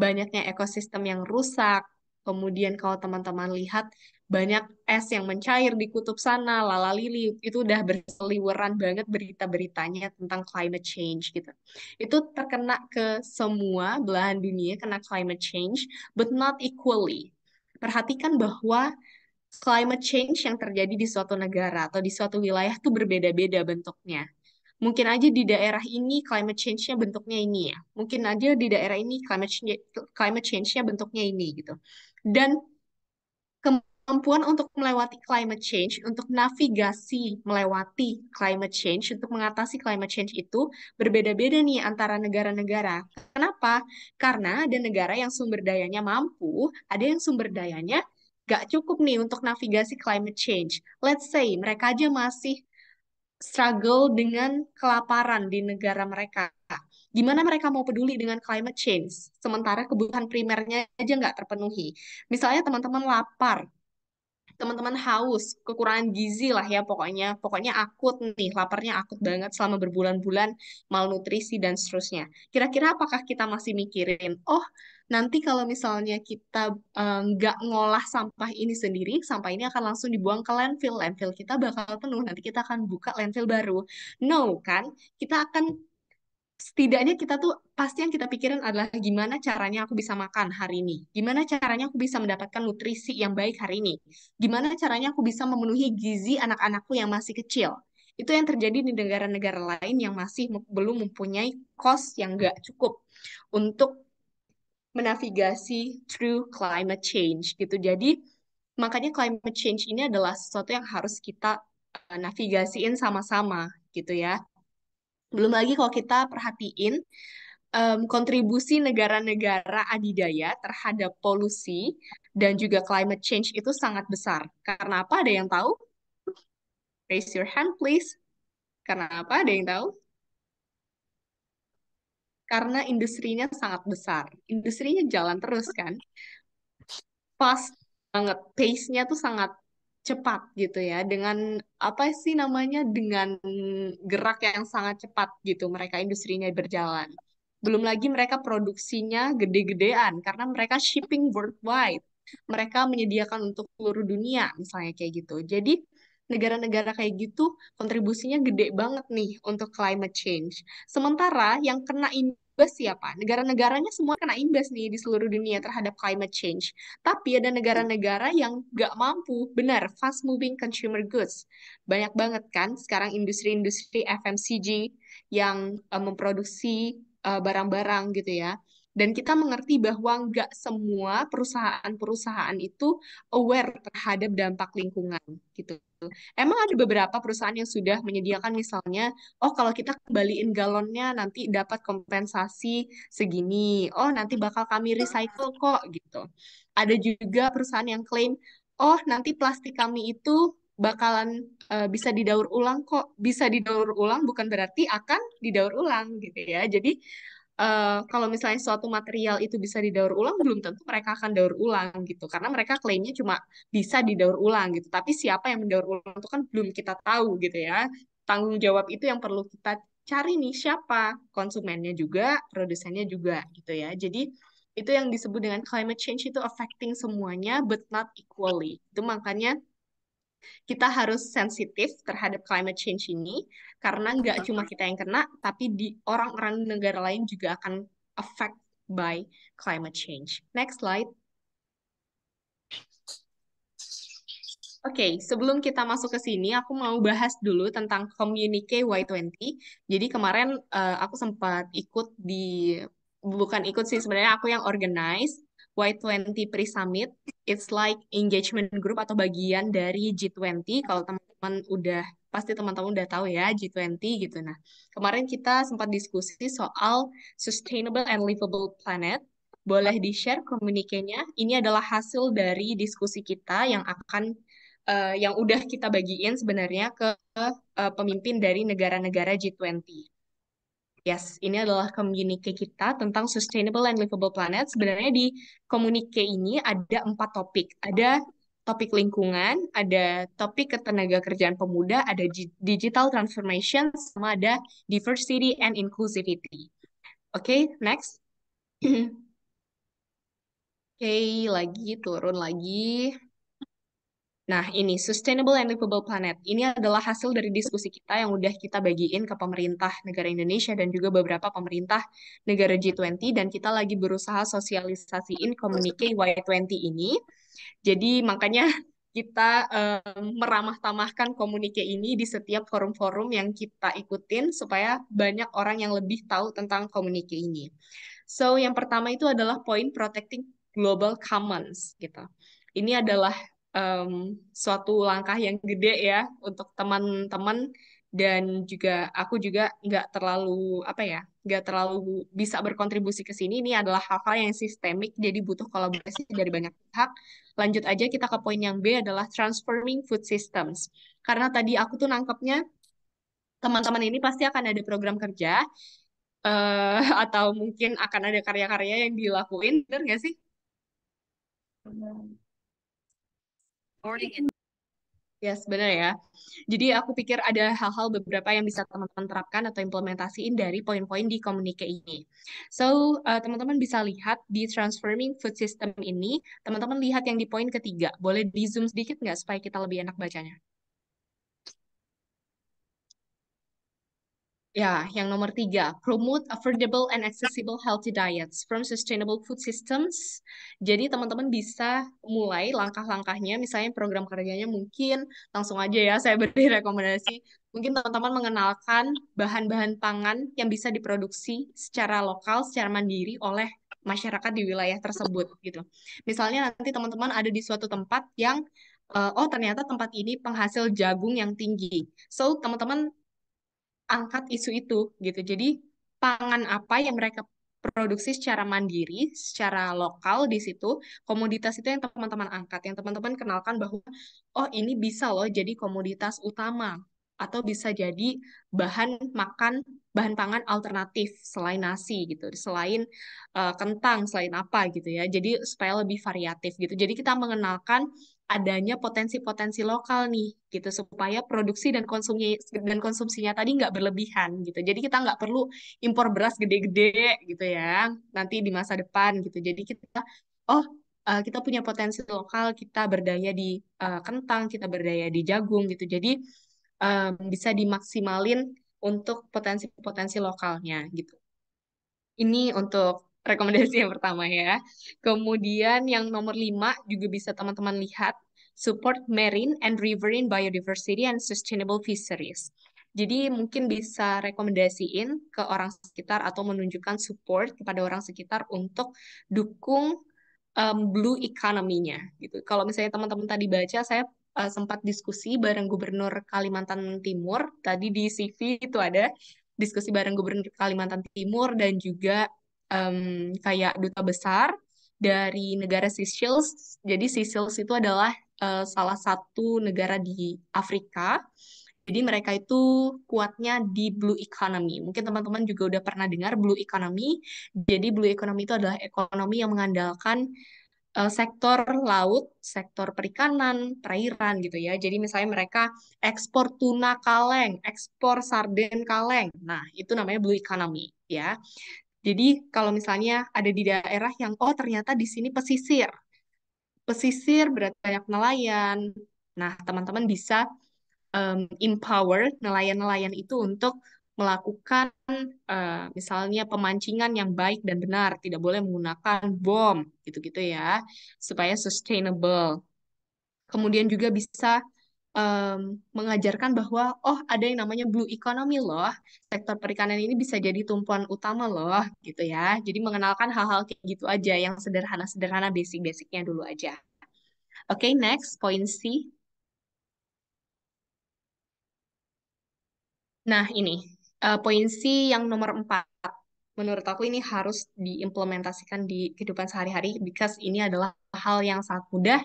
[SPEAKER 2] banyaknya ekosistem yang rusak, Kemudian kalau teman-teman lihat banyak es yang mencair di kutub sana, lala lili, itu udah berseliweran banget berita-beritanya tentang climate change gitu. Itu terkena ke semua belahan dunia kena climate change, but not equally. Perhatikan bahwa climate change yang terjadi di suatu negara atau di suatu wilayah tuh berbeda-beda bentuknya. Mungkin aja di daerah ini climate change-nya bentuknya ini ya. Mungkin aja di daerah ini climate change nya bentuknya ini gitu. Dan kemampuan untuk melewati climate change, untuk navigasi melewati climate change, untuk mengatasi climate change itu berbeda-beda nih antara negara-negara. Kenapa? Karena ada negara yang sumber dayanya mampu, ada yang sumber dayanya gak cukup nih untuk navigasi climate change. Let's say mereka aja masih struggle dengan kelaparan di negara mereka. Gimana mereka mau peduli dengan climate change, sementara kebutuhan primernya aja nggak terpenuhi. Misalnya teman-teman lapar, teman-teman haus, kekurangan gizi lah ya pokoknya. Pokoknya akut nih, laparnya akut banget selama berbulan-bulan, malnutrisi dan seterusnya. Kira-kira apakah kita masih mikirin, oh nanti kalau misalnya kita eh, nggak um, ngolah sampah ini sendiri, sampah ini akan langsung dibuang ke landfill. Landfill kita bakal penuh, nanti kita akan buka landfill baru. No, kan? Kita akan setidaknya kita tuh pasti yang kita pikirin adalah gimana caranya aku bisa makan hari ini, gimana caranya aku bisa mendapatkan nutrisi yang baik hari ini, gimana caranya aku bisa memenuhi gizi anak-anakku yang masih kecil. Itu yang terjadi di negara-negara lain yang masih belum mempunyai cost yang nggak cukup untuk menavigasi through climate change gitu. Jadi makanya climate change ini adalah sesuatu yang harus kita eh, navigasiin sama-sama gitu ya. Belum lagi kalau kita perhatiin um, kontribusi negara-negara adidaya terhadap polusi dan juga climate change itu sangat besar. Karena apa? Ada yang tahu? Raise your hand please. Karena apa? Ada yang tahu? Karena industrinya sangat besar. Industrinya jalan terus kan. Fast banget. Pace-nya tuh sangat cepat gitu ya dengan apa sih namanya dengan gerak yang sangat cepat gitu mereka industrinya berjalan belum lagi mereka produksinya gede-gedean karena mereka shipping worldwide mereka menyediakan untuk seluruh dunia misalnya kayak gitu jadi negara-negara kayak gitu kontribusinya gede banget nih untuk climate change sementara yang kena ini imbas siapa? Ya, Negara-negaranya semua kena imbas nih di seluruh dunia terhadap climate change. Tapi ada negara-negara yang nggak mampu. Benar, fast moving consumer goods. Banyak banget kan sekarang industri-industri FMCG yang uh, memproduksi eh, barang-barang uh, gitu ya dan kita mengerti bahwa nggak semua perusahaan-perusahaan itu aware terhadap dampak lingkungan gitu. Emang ada beberapa perusahaan yang sudah menyediakan misalnya, oh kalau kita kembaliin galonnya nanti dapat kompensasi segini, oh nanti bakal kami recycle kok gitu. Ada juga perusahaan yang klaim, oh nanti plastik kami itu bakalan uh, bisa didaur ulang kok bisa didaur ulang bukan berarti akan didaur ulang gitu ya jadi Eh, kalau misalnya suatu material itu bisa didaur ulang, belum tentu mereka akan daur ulang gitu, karena mereka klaimnya cuma bisa didaur ulang gitu. Tapi siapa yang mendaur ulang itu kan belum kita tahu gitu ya. Tanggung jawab itu yang perlu kita cari nih siapa konsumennya juga, produsennya juga gitu ya. Jadi itu yang disebut dengan climate change itu affecting semuanya but not equally. Itu makanya kita harus sensitif terhadap climate change ini karena nggak cuma kita yang kena, tapi di orang-orang negara lain juga akan affect by climate change. Next slide. Oke, okay, sebelum kita masuk ke sini, aku mau bahas dulu tentang Communique Y20. Jadi kemarin uh, aku sempat ikut di, bukan ikut sih, sebenarnya aku yang organize Y20 Pre-Summit it's like engagement group atau bagian dari G20 kalau teman-teman udah pasti teman-teman udah tahu ya G20 gitu. Nah, kemarin kita sempat diskusi soal sustainable and livable planet. Boleh di-share komunikenya? Ini adalah hasil dari diskusi kita yang akan uh, yang udah kita bagiin sebenarnya ke uh, pemimpin dari negara-negara G20. Yes, ini adalah komunike kita tentang sustainable and livable planet. Sebenarnya di komunike ini ada empat topik. Ada topik lingkungan, ada topik ketenaga kerjaan pemuda, ada digital transformation, sama ada diversity and inclusivity. Oke, okay, next. Oke, okay, lagi turun lagi. Nah, ini Sustainable and Livable Planet. Ini adalah hasil dari diskusi kita yang udah kita bagiin ke pemerintah negara Indonesia dan juga beberapa pemerintah negara G20 dan kita lagi berusaha sosialisasiin komunike Y20 ini. Jadi makanya kita um, meramah-tamahkan komunike ini di setiap forum-forum yang kita ikutin supaya banyak orang yang lebih tahu tentang komunike ini. So, yang pertama itu adalah poin protecting global commons gitu. Ini adalah um, suatu langkah yang gede ya untuk teman-teman dan juga aku juga nggak terlalu apa ya nggak terlalu bisa berkontribusi ke sini ini adalah hal-hal yang sistemik jadi butuh kolaborasi dari banyak pihak lanjut aja kita ke poin yang B adalah transforming food systems karena tadi aku tuh nangkepnya teman-teman ini pasti akan ada program kerja uh, atau mungkin akan ada karya-karya yang dilakuin bener nggak sih? Morning. Iya. Yes, benar ya. Jadi aku pikir ada hal-hal beberapa yang bisa teman-teman terapkan atau implementasiin dari poin-poin di komunikasi ini. So, eh, teman-teman uh, teman -teman bisa lihat di Transforming Food System ini, teman-teman lihat yang di poin ketiga. Boleh di-zoom sedikit nggak supaya kita lebih enak bacanya? Ya, yang nomor tiga, promote affordable and accessible healthy diets from sustainable food systems. Jadi teman-teman bisa mulai langkah-langkahnya, misalnya program kerjanya mungkin langsung aja ya saya beri rekomendasi. Mungkin teman-teman mengenalkan bahan-bahan pangan yang bisa diproduksi secara lokal, secara mandiri oleh masyarakat di wilayah tersebut gitu. Misalnya nanti teman-teman ada di suatu tempat yang eh, oh ternyata tempat ini penghasil jagung yang tinggi. So teman-teman angkat isu itu gitu. Jadi pangan apa yang mereka produksi secara mandiri, secara lokal di situ, komoditas itu yang teman-teman angkat, yang teman-teman kenalkan bahwa oh ini bisa loh jadi komoditas utama atau bisa jadi bahan makan, bahan pangan alternatif selain nasi gitu, selain uh, kentang, selain apa gitu ya. Jadi supaya lebih variatif gitu. Jadi kita mengenalkan adanya potensi-potensi lokal nih gitu supaya produksi dan konsumsi dan konsumsinya tadi nggak berlebihan gitu jadi kita nggak perlu impor beras gede-gede gitu ya nanti di masa depan gitu jadi kita oh uh, kita punya potensi lokal kita berdaya di uh, kentang kita berdaya di jagung gitu jadi um, bisa dimaksimalin untuk potensi-potensi lokalnya gitu ini untuk rekomendasi yang pertama ya. Kemudian yang nomor lima juga bisa teman-teman lihat support marine and riverine biodiversity and sustainable fisheries. Jadi mungkin bisa rekomendasiin ke orang sekitar atau menunjukkan support kepada orang sekitar untuk dukung um, blue economy-nya gitu. Kalau misalnya teman-teman tadi baca, saya uh, sempat diskusi bareng Gubernur Kalimantan Timur tadi di CV itu ada diskusi bareng Gubernur Kalimantan Timur dan juga um, kayak duta besar dari negara Seychelles. Jadi Seychelles itu adalah Eh, salah satu negara di Afrika. Jadi mereka itu kuatnya di blue economy. Mungkin teman-teman juga udah pernah dengar blue economy. Jadi blue economy itu adalah ekonomi yang mengandalkan uh, sektor laut, sektor perikanan, perairan gitu ya. Jadi misalnya mereka ekspor tuna kaleng, ekspor sarden kaleng. Nah, itu namanya blue economy ya. Jadi kalau misalnya ada di daerah yang oh ternyata di sini pesisir pesisir berarti banyak nelayan. Nah, teman-teman bisa um, empower nelayan-nelayan itu untuk melakukan uh, misalnya pemancingan yang baik dan benar, tidak boleh menggunakan bom gitu-gitu ya, supaya sustainable. Kemudian juga bisa um, mengajarkan bahwa oh ada yang namanya blue economy loh sektor perikanan ini bisa jadi tumpuan utama loh gitu ya jadi mengenalkan hal-hal kayak gitu aja yang sederhana-sederhana basic-basicnya dulu aja oke okay, next point C nah ini uh, eh, point C yang nomor empat menurut aku ini harus diimplementasikan di kehidupan sehari-hari because ini adalah hal yang sangat mudah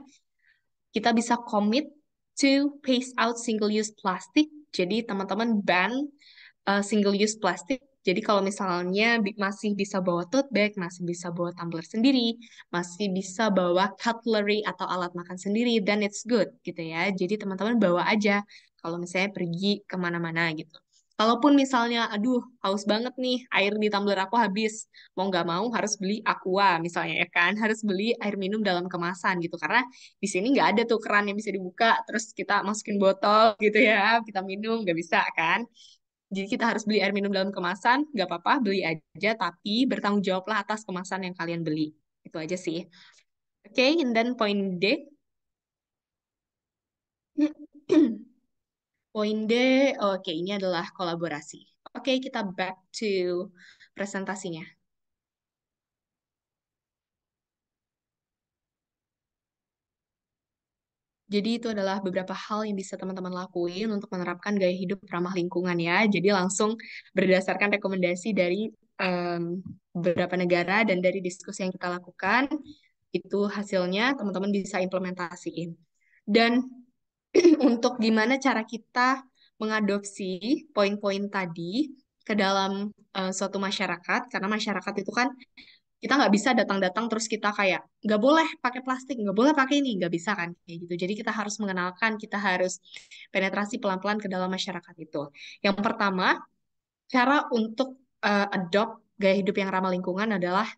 [SPEAKER 2] kita bisa komit to phase out single-use plastic. Jadi teman-teman ban uh, single-use plastic. Jadi kalau misalnya masih bisa bawa tote bag, masih bisa bawa tumbler sendiri, masih bisa bawa cutlery atau alat makan sendiri, then it's good gitu ya. Jadi teman-teman bawa aja kalau misalnya pergi kemana-mana gitu. Kalaupun misalnya, aduh, haus banget nih, air di tumbler aku habis. Mau nggak mau harus beli aqua misalnya ya kan, harus beli air minum dalam kemasan gitu. Karena di sini nggak ada tuh keran yang bisa dibuka, terus kita masukin botol gitu ya, kita minum, nggak bisa kan. Jadi kita harus beli air minum dalam kemasan, nggak apa-apa, beli aja, tapi bertanggung jawablah atas kemasan yang kalian beli. Itu aja sih. Oke, okay, and then point D. Poin D, oke okay, ini adalah kolaborasi. Oke, okay, kita back to presentasinya. Jadi itu adalah beberapa hal yang bisa teman-teman lakuin untuk menerapkan gaya hidup ramah lingkungan ya. Jadi langsung berdasarkan rekomendasi dari um, beberapa negara dan dari diskusi yang kita lakukan, itu hasilnya teman-teman bisa implementasiin. Dan untuk gimana cara kita mengadopsi poin-poin tadi ke dalam uh, suatu masyarakat karena masyarakat itu kan kita nggak bisa datang-datang terus kita kayak nggak boleh pakai plastik nggak boleh pakai ini nggak bisa kan kayak gitu jadi kita harus mengenalkan kita harus penetrasi pelan-pelan ke dalam masyarakat itu yang pertama cara untuk uh, adopt gaya hidup yang ramah lingkungan adalah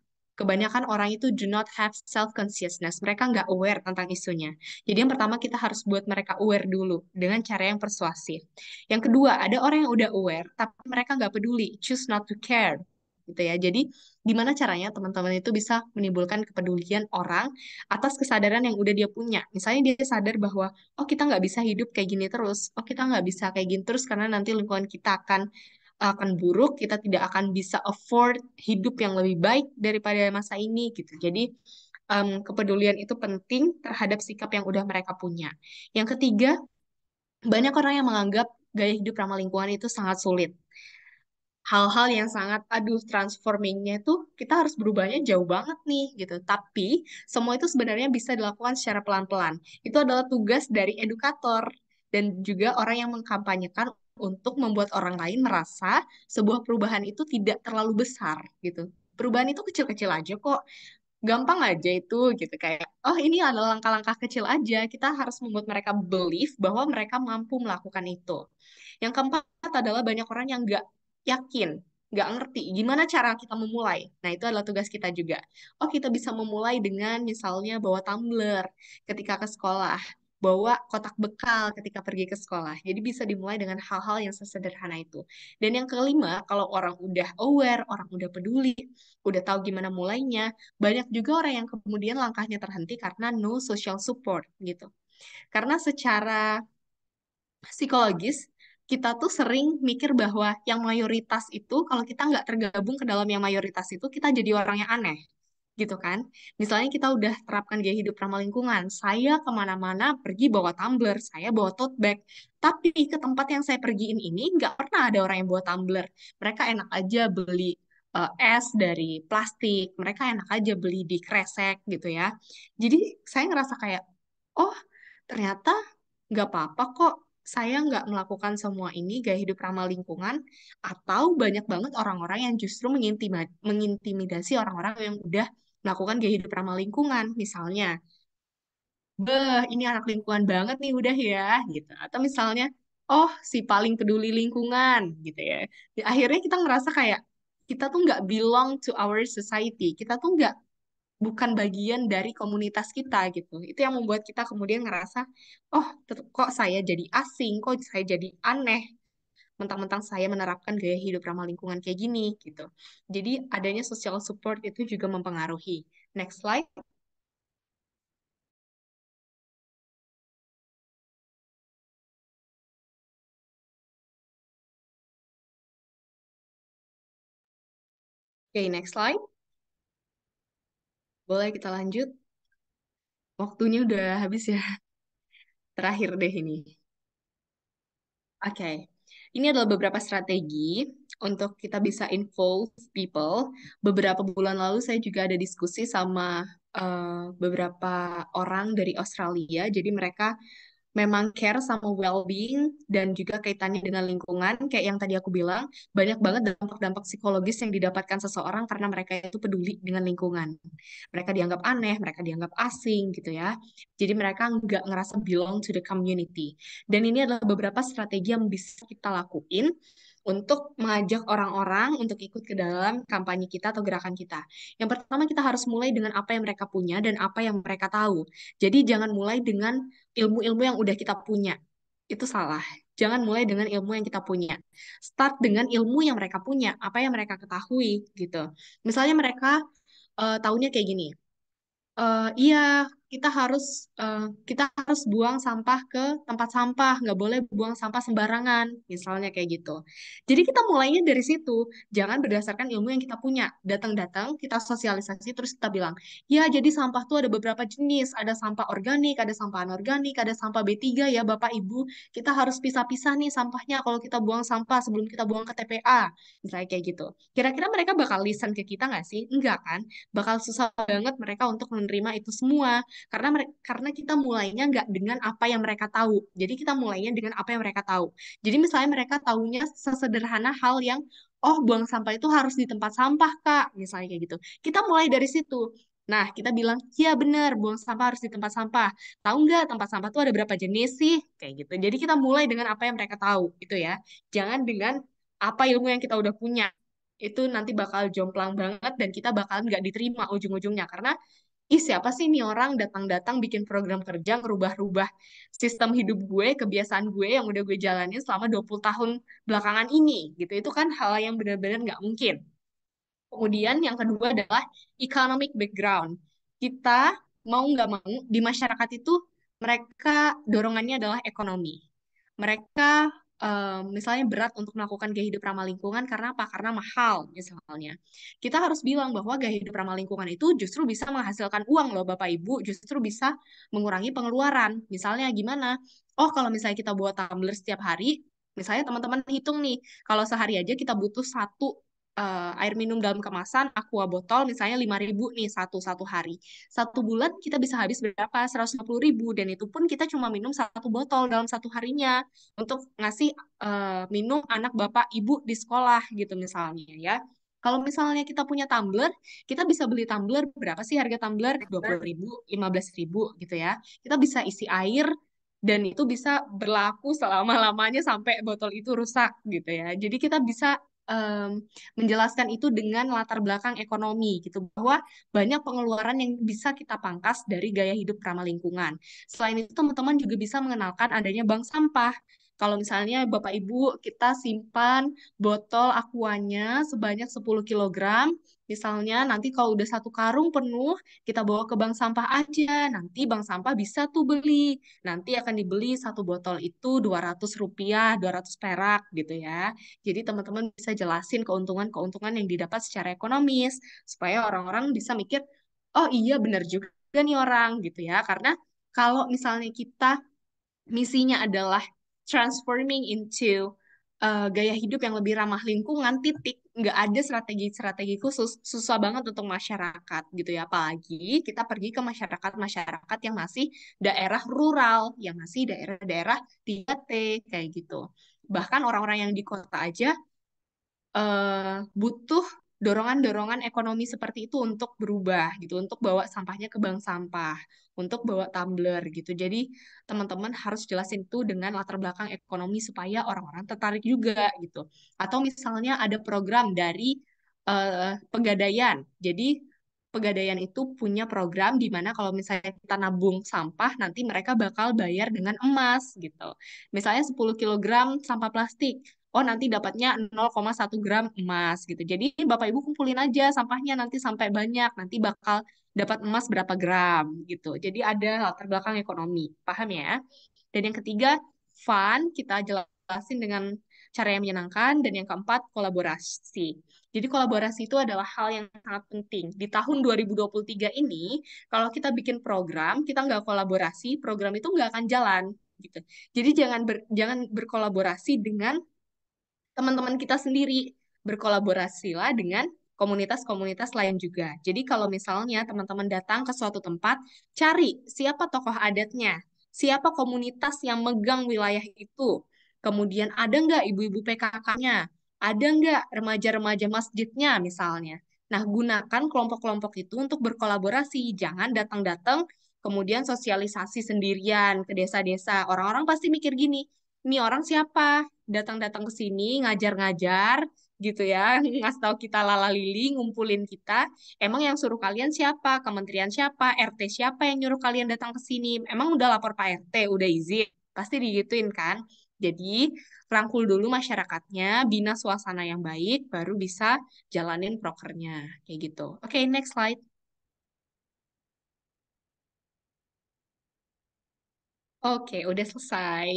[SPEAKER 2] kebanyakan orang itu do not have self consciousness mereka nggak aware tentang isunya jadi yang pertama kita harus buat mereka aware dulu dengan cara yang persuasif yang kedua ada orang yang udah aware tapi mereka nggak peduli choose not to care gitu ya jadi gimana caranya teman-teman itu bisa menimbulkan kepedulian orang atas kesadaran yang udah dia punya. Misalnya dia sadar bahwa, oh kita nggak bisa hidup kayak gini terus, oh kita nggak bisa kayak gini terus karena nanti lingkungan kita akan akan buruk, kita tidak akan bisa afford hidup yang lebih baik daripada masa ini gitu. Jadi um, kepedulian itu penting terhadap sikap yang udah mereka punya. Yang ketiga, banyak orang yang menganggap gaya hidup ramah lingkungan itu sangat sulit. Hal-hal yang sangat aduh transformingnya itu kita harus berubahnya jauh banget nih gitu. Tapi semua itu sebenarnya bisa dilakukan secara pelan-pelan. Itu adalah tugas dari edukator dan juga orang yang mengkampanyekan untuk membuat orang lain merasa sebuah perubahan itu tidak terlalu besar gitu. Perubahan itu kecil-kecil aja kok. Gampang aja itu gitu kayak oh ini adalah langkah-langkah kecil aja. Kita harus membuat mereka believe bahwa mereka mampu melakukan itu. Yang keempat adalah banyak orang yang nggak yakin nggak ngerti gimana cara kita memulai. Nah, itu adalah tugas kita juga. Oh, kita bisa memulai dengan misalnya bawa tumbler ketika ke sekolah bawa kotak bekal ketika pergi ke sekolah. Jadi bisa dimulai dengan hal-hal yang sesederhana itu. Dan yang kelima, kalau orang udah aware, orang udah peduli, udah tahu gimana mulainya, banyak juga orang yang kemudian langkahnya terhenti karena no social support gitu. Karena secara psikologis kita tuh sering mikir bahwa yang mayoritas itu kalau kita nggak tergabung ke dalam yang mayoritas itu kita jadi orang yang aneh gitu kan. Misalnya kita udah terapkan gaya hidup ramah lingkungan, saya kemana-mana pergi bawa tumbler, saya bawa tote bag, tapi ke tempat yang saya pergiin ini nggak pernah ada orang yang bawa tumbler. Mereka enak aja beli uh, es dari plastik, mereka enak aja beli di kresek gitu ya. Jadi saya ngerasa kayak, oh ternyata nggak apa-apa kok saya nggak melakukan semua ini gaya hidup ramah lingkungan atau banyak banget orang-orang yang justru mengintimidasi orang-orang yang udah melakukan gaya hidup ramah lingkungan misalnya beh ini anak lingkungan banget nih udah ya gitu atau misalnya oh si paling peduli lingkungan gitu ya. ya akhirnya kita ngerasa kayak kita tuh nggak belong to our society kita tuh nggak bukan bagian dari komunitas kita gitu itu yang membuat kita kemudian ngerasa oh kok saya jadi asing kok saya jadi aneh mentang-mentang saya menerapkan gaya hidup ramah lingkungan kayak gini gitu. Jadi adanya social support itu juga mempengaruhi. Next slide. Oke, okay, next slide. Boleh kita lanjut? Waktunya udah habis ya. Terakhir deh ini. Oke. Okay. Ini adalah beberapa strategi untuk kita bisa involve people. Beberapa bulan lalu saya juga ada diskusi sama uh, beberapa orang dari Australia. Jadi mereka memang care sama well-being dan juga kaitannya dengan lingkungan kayak yang tadi aku bilang banyak banget dampak-dampak psikologis yang didapatkan seseorang karena mereka itu peduli dengan lingkungan mereka dianggap aneh mereka dianggap asing gitu ya jadi mereka nggak ngerasa belong to the community dan ini adalah beberapa strategi yang bisa kita lakuin untuk mengajak orang-orang untuk ikut ke dalam kampanye kita atau gerakan kita. Yang pertama kita harus mulai dengan apa yang mereka punya dan apa yang mereka tahu. Jadi jangan mulai dengan ilmu-ilmu yang udah kita punya. Itu salah. Jangan mulai dengan ilmu yang kita punya. Start dengan ilmu yang mereka punya, apa yang mereka ketahui gitu. Misalnya mereka uh, eh, tahunya kayak gini. Uh, iya, kita harus uh, kita harus buang sampah ke tempat sampah nggak boleh buang sampah sembarangan misalnya kayak gitu jadi kita mulainya dari situ jangan berdasarkan ilmu yang kita punya datang-datang kita sosialisasi terus kita bilang ya jadi sampah tuh ada beberapa jenis ada sampah organik ada sampah anorganik ada sampah B3 ya Bapak Ibu kita harus pisah-pisah nih sampahnya kalau kita buang sampah sebelum kita buang ke TPA misalnya kayak gitu kira-kira mereka bakal listen ke kita nggak sih enggak kan bakal susah banget mereka untuk menerima itu semua karena karena kita mulainya nggak dengan apa yang mereka tahu jadi kita mulainya dengan apa yang mereka tahu jadi misalnya mereka tahunya sesederhana hal yang oh buang sampah itu harus di tempat sampah kak misalnya kayak gitu kita mulai dari situ Nah, kita bilang, ya benar, buang sampah harus di tempat sampah. Tahu nggak tempat sampah itu ada berapa jenis sih? Kayak gitu. Jadi kita mulai dengan apa yang mereka tahu, gitu ya. Jangan dengan apa ilmu yang kita udah punya. Itu nanti bakal jomplang banget dan kita bakal nggak diterima ujung-ujungnya. Karena ih siapa sih ini orang datang-datang bikin program kerja ngerubah-rubah sistem hidup gue, kebiasaan gue yang udah gue jalanin selama 20 tahun belakangan ini gitu. Itu kan hal yang benar-benar nggak mungkin. Kemudian yang kedua adalah economic background. Kita mau nggak mau di masyarakat itu mereka dorongannya adalah ekonomi. Mereka um, misalnya berat untuk melakukan gaya hidup ramah lingkungan karena apa? Karena mahal misalnya. Kita harus bilang bahwa gaya hidup ramah lingkungan itu justru bisa menghasilkan uang loh Bapak Ibu, justru bisa mengurangi pengeluaran. Misalnya gimana? Oh, kalau misalnya kita buat tumbler setiap hari, misalnya teman-teman hitung nih, kalau sehari aja kita butuh satu uh, air minum dalam kemasan aqua botol misalnya 5000 nih satu satu hari. Satu bulan kita bisa habis berapa? 150.000 dan itu pun kita cuma minum satu botol dalam satu harinya untuk ngasih uh, minum anak bapak ibu di sekolah gitu misalnya ya. Kalau misalnya kita punya tumbler, kita bisa beli tumbler berapa sih harga tumbler? 20.000, 15.000 gitu ya. Kita bisa isi air dan itu bisa berlaku selama-lamanya sampai botol itu rusak gitu ya. Jadi kita bisa um, menjelaskan itu dengan latar belakang ekonomi gitu bahwa banyak pengeluaran yang bisa kita pangkas dari gaya hidup ramah lingkungan. Selain itu teman-teman juga bisa mengenalkan adanya bank sampah. Kalau misalnya Bapak Ibu kita simpan botol akuanya sebanyak 10 kilogram. Misalnya nanti kalau udah satu karung penuh, kita bawa ke bank sampah aja. Nanti bank sampah bisa tuh beli. Nanti akan dibeli satu botol itu 200 rupiah, 200 perak gitu ya. Jadi teman-teman bisa jelasin keuntungan-keuntungan yang didapat secara ekonomis. Supaya orang-orang bisa mikir, oh iya benar juga nih orang gitu ya. Karena kalau misalnya kita misinya adalah transforming into uh, gaya hidup yang lebih ramah lingkungan titik nggak ada strategi-strategi khusus susah banget untuk masyarakat gitu ya apalagi kita pergi ke masyarakat masyarakat yang masih daerah rural yang masih daerah-daerah 3T kayak gitu bahkan orang-orang yang di kota aja uh, butuh dorongan-dorongan ekonomi seperti itu untuk berubah gitu, untuk bawa sampahnya ke bank sampah, untuk bawa tumbler gitu. Jadi teman-teman harus jelasin itu dengan latar belakang ekonomi supaya orang-orang tertarik juga gitu. Atau misalnya ada program dari uh, pegadaian. Jadi pegadaian itu punya program di mana kalau misalnya kita nabung sampah nanti mereka bakal bayar dengan emas gitu. Misalnya 10 kg sampah plastik oh nanti dapatnya 0,1 gram emas gitu. Jadi Bapak Ibu kumpulin aja sampahnya nanti sampai banyak, nanti bakal dapat emas berapa gram gitu. Jadi ada latar belakang ekonomi, paham ya? Dan yang ketiga, fun, kita jelasin dengan cara yang menyenangkan, dan yang keempat, kolaborasi. Jadi kolaborasi itu adalah hal yang sangat penting. Di tahun 2023 ini, kalau kita bikin program, kita nggak kolaborasi, program itu nggak akan jalan. Gitu. Jadi jangan ber, jangan berkolaborasi dengan teman-teman kita sendiri berkolaborasilah dengan komunitas-komunitas lain juga. Jadi kalau misalnya teman-teman datang ke suatu tempat, cari siapa tokoh adatnya, siapa komunitas yang megang wilayah itu. Kemudian ada nggak ibu-ibu PKK-nya, ada nggak remaja-remaja masjidnya misalnya. Nah, gunakan kelompok-kelompok itu untuk berkolaborasi. Jangan datang-datang kemudian sosialisasi sendirian ke desa-desa. Orang-orang pasti mikir gini, ini orang siapa? datang-datang ke sini ngajar-ngajar gitu ya ngasih tau kita lala lili ngumpulin kita emang yang suruh kalian siapa kementerian siapa rt siapa yang nyuruh kalian datang ke sini emang udah lapor pak rt udah izin pasti digituin kan jadi rangkul dulu masyarakatnya bina suasana yang baik baru bisa jalanin prokernya kayak gitu oke okay, next slide Oke, okay, udah selesai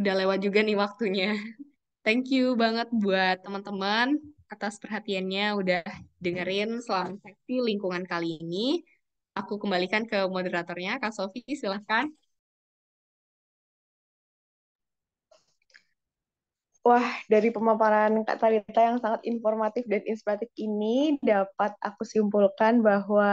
[SPEAKER 2] udah lewat juga nih waktunya. Thank you banget buat teman-teman atas perhatiannya udah dengerin selama seksi lingkungan kali ini. Aku kembalikan ke moderatornya, Kak Sofi, silahkan.
[SPEAKER 1] Wah, dari pemaparan Kak Talita yang sangat informatif dan inspiratif ini dapat aku simpulkan bahwa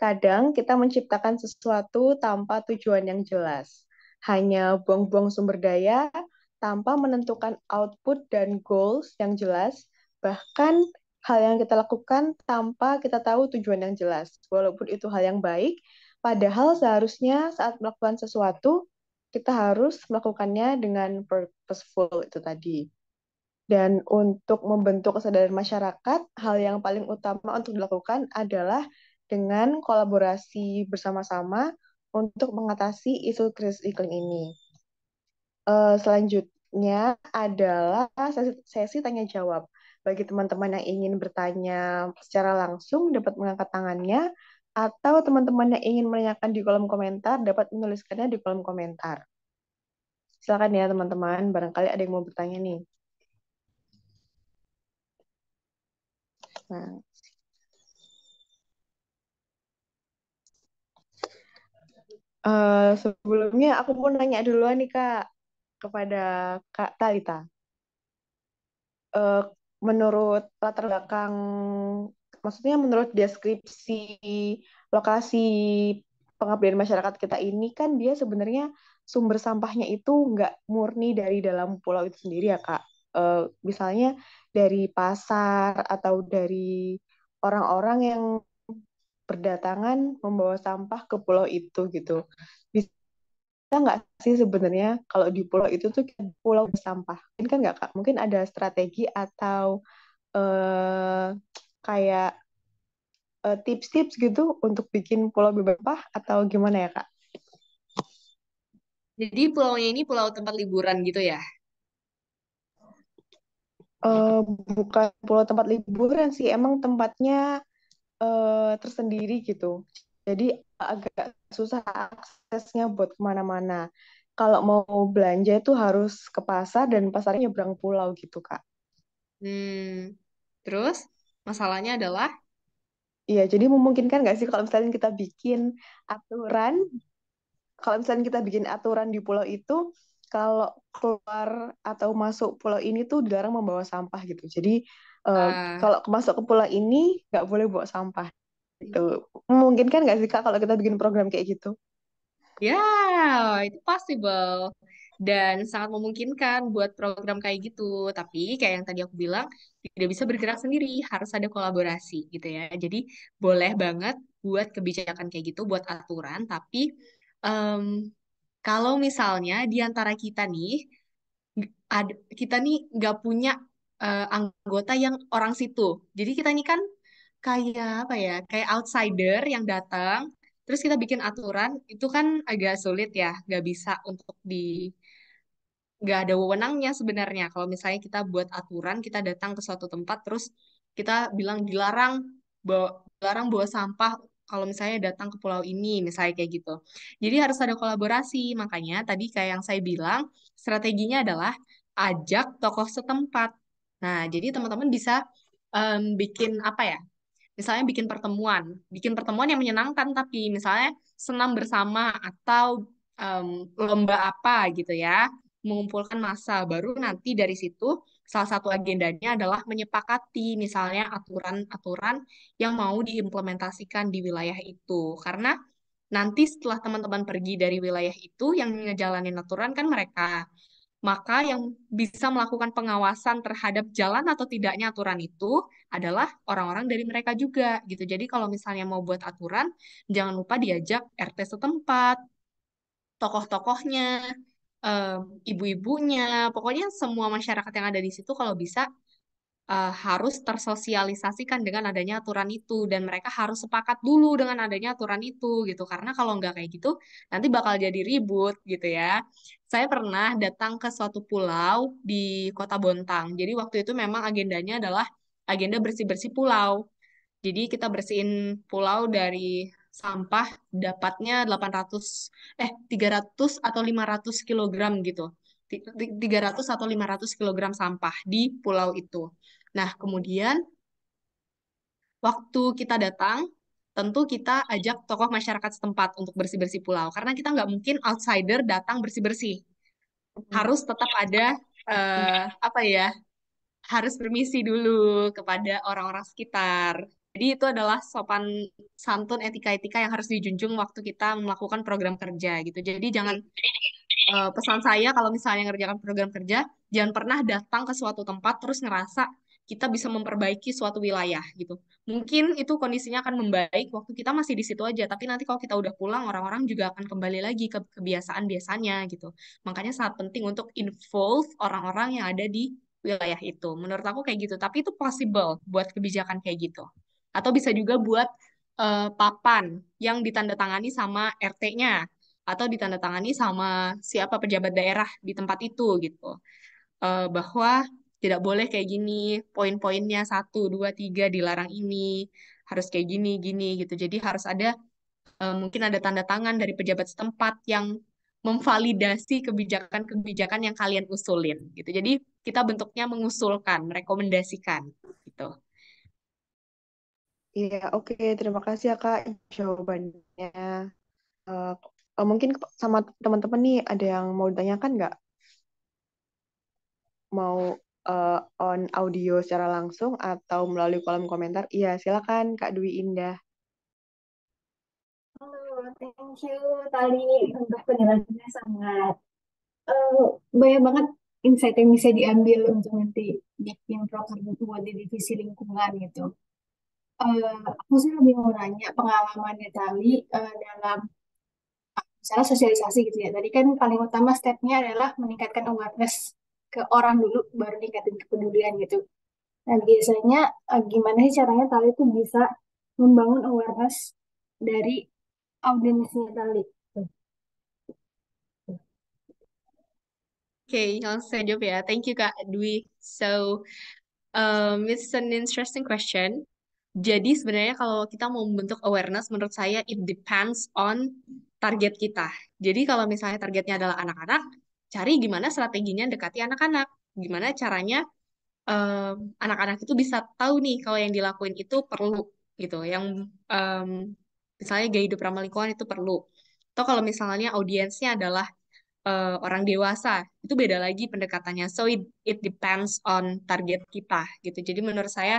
[SPEAKER 1] kadang kita menciptakan sesuatu tanpa tujuan yang jelas hanya buang-buang sumber daya tanpa menentukan output dan goals yang jelas, bahkan hal yang kita lakukan tanpa kita tahu tujuan yang jelas. Walaupun itu hal yang baik, padahal seharusnya saat melakukan sesuatu, kita harus melakukannya dengan purposeful itu tadi. Dan untuk membentuk kesadaran masyarakat, hal yang paling utama untuk dilakukan adalah dengan kolaborasi bersama-sama untuk mengatasi isu krisis iklim ini. Uh, selanjutnya adalah sesi, sesi tanya jawab. Bagi teman-teman yang ingin bertanya secara langsung dapat mengangkat tangannya atau teman-teman yang ingin menanyakan di kolom komentar dapat menuliskannya di kolom komentar. Silakan ya teman-teman, barangkali ada yang mau bertanya nih. Nah, Eh, sebelumnya aku mau nanya dulu nih Kak kepada Kak Talita. Uh, menurut latar belakang, maksudnya menurut deskripsi lokasi pengabdian masyarakat kita ini kan dia sebenarnya sumber sampahnya itu nggak murni dari dalam pulau itu sendiri ya Kak. Uh, misalnya dari pasar atau dari orang-orang yang berdatangan membawa sampah ke pulau itu gitu. Bisa nggak sih sebenarnya kalau di pulau itu tuh pulau sampah? Mungkin kan nggak kak? Mungkin ada strategi atau uh, kayak eh, tips-tips uh, gitu untuk bikin pulau bebas sampah atau gimana ya kak?
[SPEAKER 2] Jadi pulaunya ini pulau tempat liburan gitu ya?
[SPEAKER 1] Uh, bukan pulau tempat liburan sih, emang tempatnya uh, tersendiri gitu. Jadi agak susah aksesnya buat kemana-mana. Kalau mau belanja itu harus ke pasar dan pasarnya nyebrang pulau gitu kak.
[SPEAKER 2] Hmm. Terus masalahnya adalah?
[SPEAKER 1] Iya, jadi memungkinkan nggak sih kalau misalnya kita bikin
[SPEAKER 2] aturan,
[SPEAKER 1] kalau misalnya kita bikin aturan di pulau itu, kalau keluar atau masuk pulau ini tuh dilarang membawa sampah gitu. Jadi uh, uh. kalau masuk ke pulau ini nggak boleh bawa sampah itu mungkin kan nggak sih kak kalau kita bikin program
[SPEAKER 2] kayak gitu ya yeah, itu possible dan sangat memungkinkan buat program kayak gitu. Tapi kayak yang tadi aku bilang, tidak bisa bergerak sendiri, harus ada kolaborasi gitu ya. Jadi boleh banget buat kebijakan kayak gitu, buat aturan, tapi um, kalau misalnya diantara kita nih, kita nih nggak punya uh, anggota yang orang situ. Jadi kita ini kan kayak apa ya, kayak outsider yang datang, terus kita bikin aturan, itu kan agak sulit ya, nggak bisa untuk di nggak ada wewenangnya sebenarnya. Kalau misalnya kita buat aturan, kita datang ke suatu tempat, terus kita bilang dilarang bawa, dilarang bawa sampah kalau misalnya datang ke pulau ini, misalnya kayak gitu. Jadi harus ada kolaborasi, makanya tadi kayak yang saya bilang, strateginya adalah ajak tokoh setempat Nah, jadi teman-teman bisa um, bikin apa ya? Misalnya bikin pertemuan, bikin pertemuan yang menyenangkan tapi misalnya senam bersama atau um, lomba apa gitu ya, mengumpulkan massa. Baru nanti dari situ salah satu agendanya adalah menyepakati misalnya aturan-aturan yang mau diimplementasikan di wilayah itu. Karena nanti setelah teman-teman pergi dari wilayah itu yang ngejalanin aturan kan mereka maka yang bisa melakukan pengawasan terhadap jalan atau tidaknya aturan itu adalah orang-orang dari mereka juga gitu. Jadi kalau misalnya mau buat aturan, jangan lupa diajak RT setempat, tokoh-tokohnya, eh, ibu-ibunya, pokoknya semua masyarakat yang ada di situ kalau bisa uh, harus tersosialisasikan dengan adanya aturan itu dan mereka harus sepakat dulu dengan adanya aturan itu gitu karena kalau nggak kayak gitu nanti bakal jadi ribut gitu ya saya pernah datang ke suatu pulau di kota Bontang jadi waktu itu memang agendanya adalah agenda bersih bersih pulau jadi kita bersihin pulau dari sampah dapatnya 800 eh 300 atau 500 kg gitu 300 atau 500 kg sampah di pulau itu. Nah, kemudian waktu kita datang, tentu kita ajak tokoh masyarakat setempat untuk bersih-bersih pulau. Karena kita nggak mungkin outsider datang bersih-bersih. Harus tetap ada, uh, apa ya, harus permisi dulu kepada orang-orang sekitar. Jadi itu adalah sopan santun etika-etika yang harus dijunjung waktu kita melakukan program kerja gitu. Jadi jangan uh, pesan saya kalau misalnya ngerjakan program kerja, jangan pernah datang ke suatu tempat terus ngerasa kita bisa memperbaiki suatu wilayah gitu. Mungkin itu kondisinya akan membaik waktu kita masih di situ aja, tapi nanti kalau kita udah pulang orang-orang juga akan kembali lagi ke kebiasaan biasanya gitu. Makanya sangat penting untuk involve orang-orang yang ada di wilayah itu. Menurut aku kayak gitu, tapi itu possible buat kebijakan kayak gitu. Atau bisa juga buat uh, papan yang ditandatangani sama RT-nya atau ditandatangani sama siapa pejabat daerah di tempat itu gitu. Uh, bahwa tidak boleh kayak gini poin-poinnya satu dua tiga dilarang ini harus kayak gini gini gitu jadi harus ada eh, mungkin ada tanda tangan dari pejabat setempat yang memvalidasi kebijakan-kebijakan yang kalian usulin gitu jadi kita bentuknya mengusulkan merekomendasikan gitu
[SPEAKER 1] Iya, oke. Okay. Terima kasih ya, Kak, jawabannya. Uh, uh, mungkin sama teman-teman nih ada yang mau ditanyakan nggak? Mau uh, on audio secara langsung atau melalui kolom komentar. Iya, silakan Kak Dwi Indah.
[SPEAKER 3] Halo, thank you Tali untuk penjelasannya sangat uh, banyak banget insight yang bisa diambil untuk nanti bikin proker buat di divisi lingkungan gitu. Uh, aku sih lebih mau nanya pengalamannya Tali uh, dalam misalnya sosialisasi gitu ya. Tadi kan paling utama stepnya adalah meningkatkan awareness ke orang dulu baru ningkatin kepedulian gitu nah biasanya uh, gimana sih caranya tali itu bisa membangun awareness dari audiensnya
[SPEAKER 2] tali Okay, langsung saya jawab ya. Thank you Kak Dwi. So, um, it's an interesting question. Jadi sebenarnya kalau kita mau membentuk awareness, menurut saya it depends on target kita. Jadi kalau misalnya targetnya adalah anak-anak, cari gimana strateginya dekati anak-anak, gimana caranya anak anak-anak itu bisa tahu nih kalau yang dilakuin itu perlu gitu, yang um, misalnya gaya hidup ramah lingkungan itu perlu. Atau kalau misalnya audiensnya adalah uh, orang dewasa, itu beda lagi pendekatannya. So it, it depends on target kita gitu. Jadi menurut saya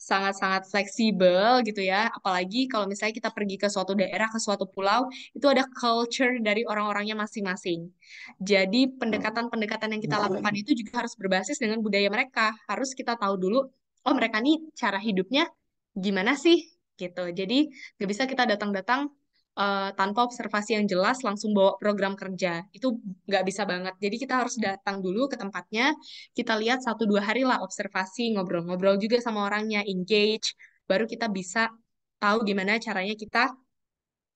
[SPEAKER 2] sangat-sangat fleksibel gitu ya. Apalagi kalau misalnya kita pergi ke suatu daerah, ke suatu pulau, itu ada culture dari orang-orangnya masing-masing. Jadi pendekatan-pendekatan yang kita lakukan itu juga harus berbasis dengan budaya mereka. Harus kita tahu dulu, oh mereka nih cara hidupnya gimana sih gitu. Jadi nggak bisa kita datang-datang uh, tanpa observasi yang jelas langsung bawa program kerja itu nggak bisa banget jadi kita harus datang dulu ke tempatnya kita lihat satu dua hari lah observasi ngobrol-ngobrol juga sama orangnya engage baru kita bisa tahu gimana caranya kita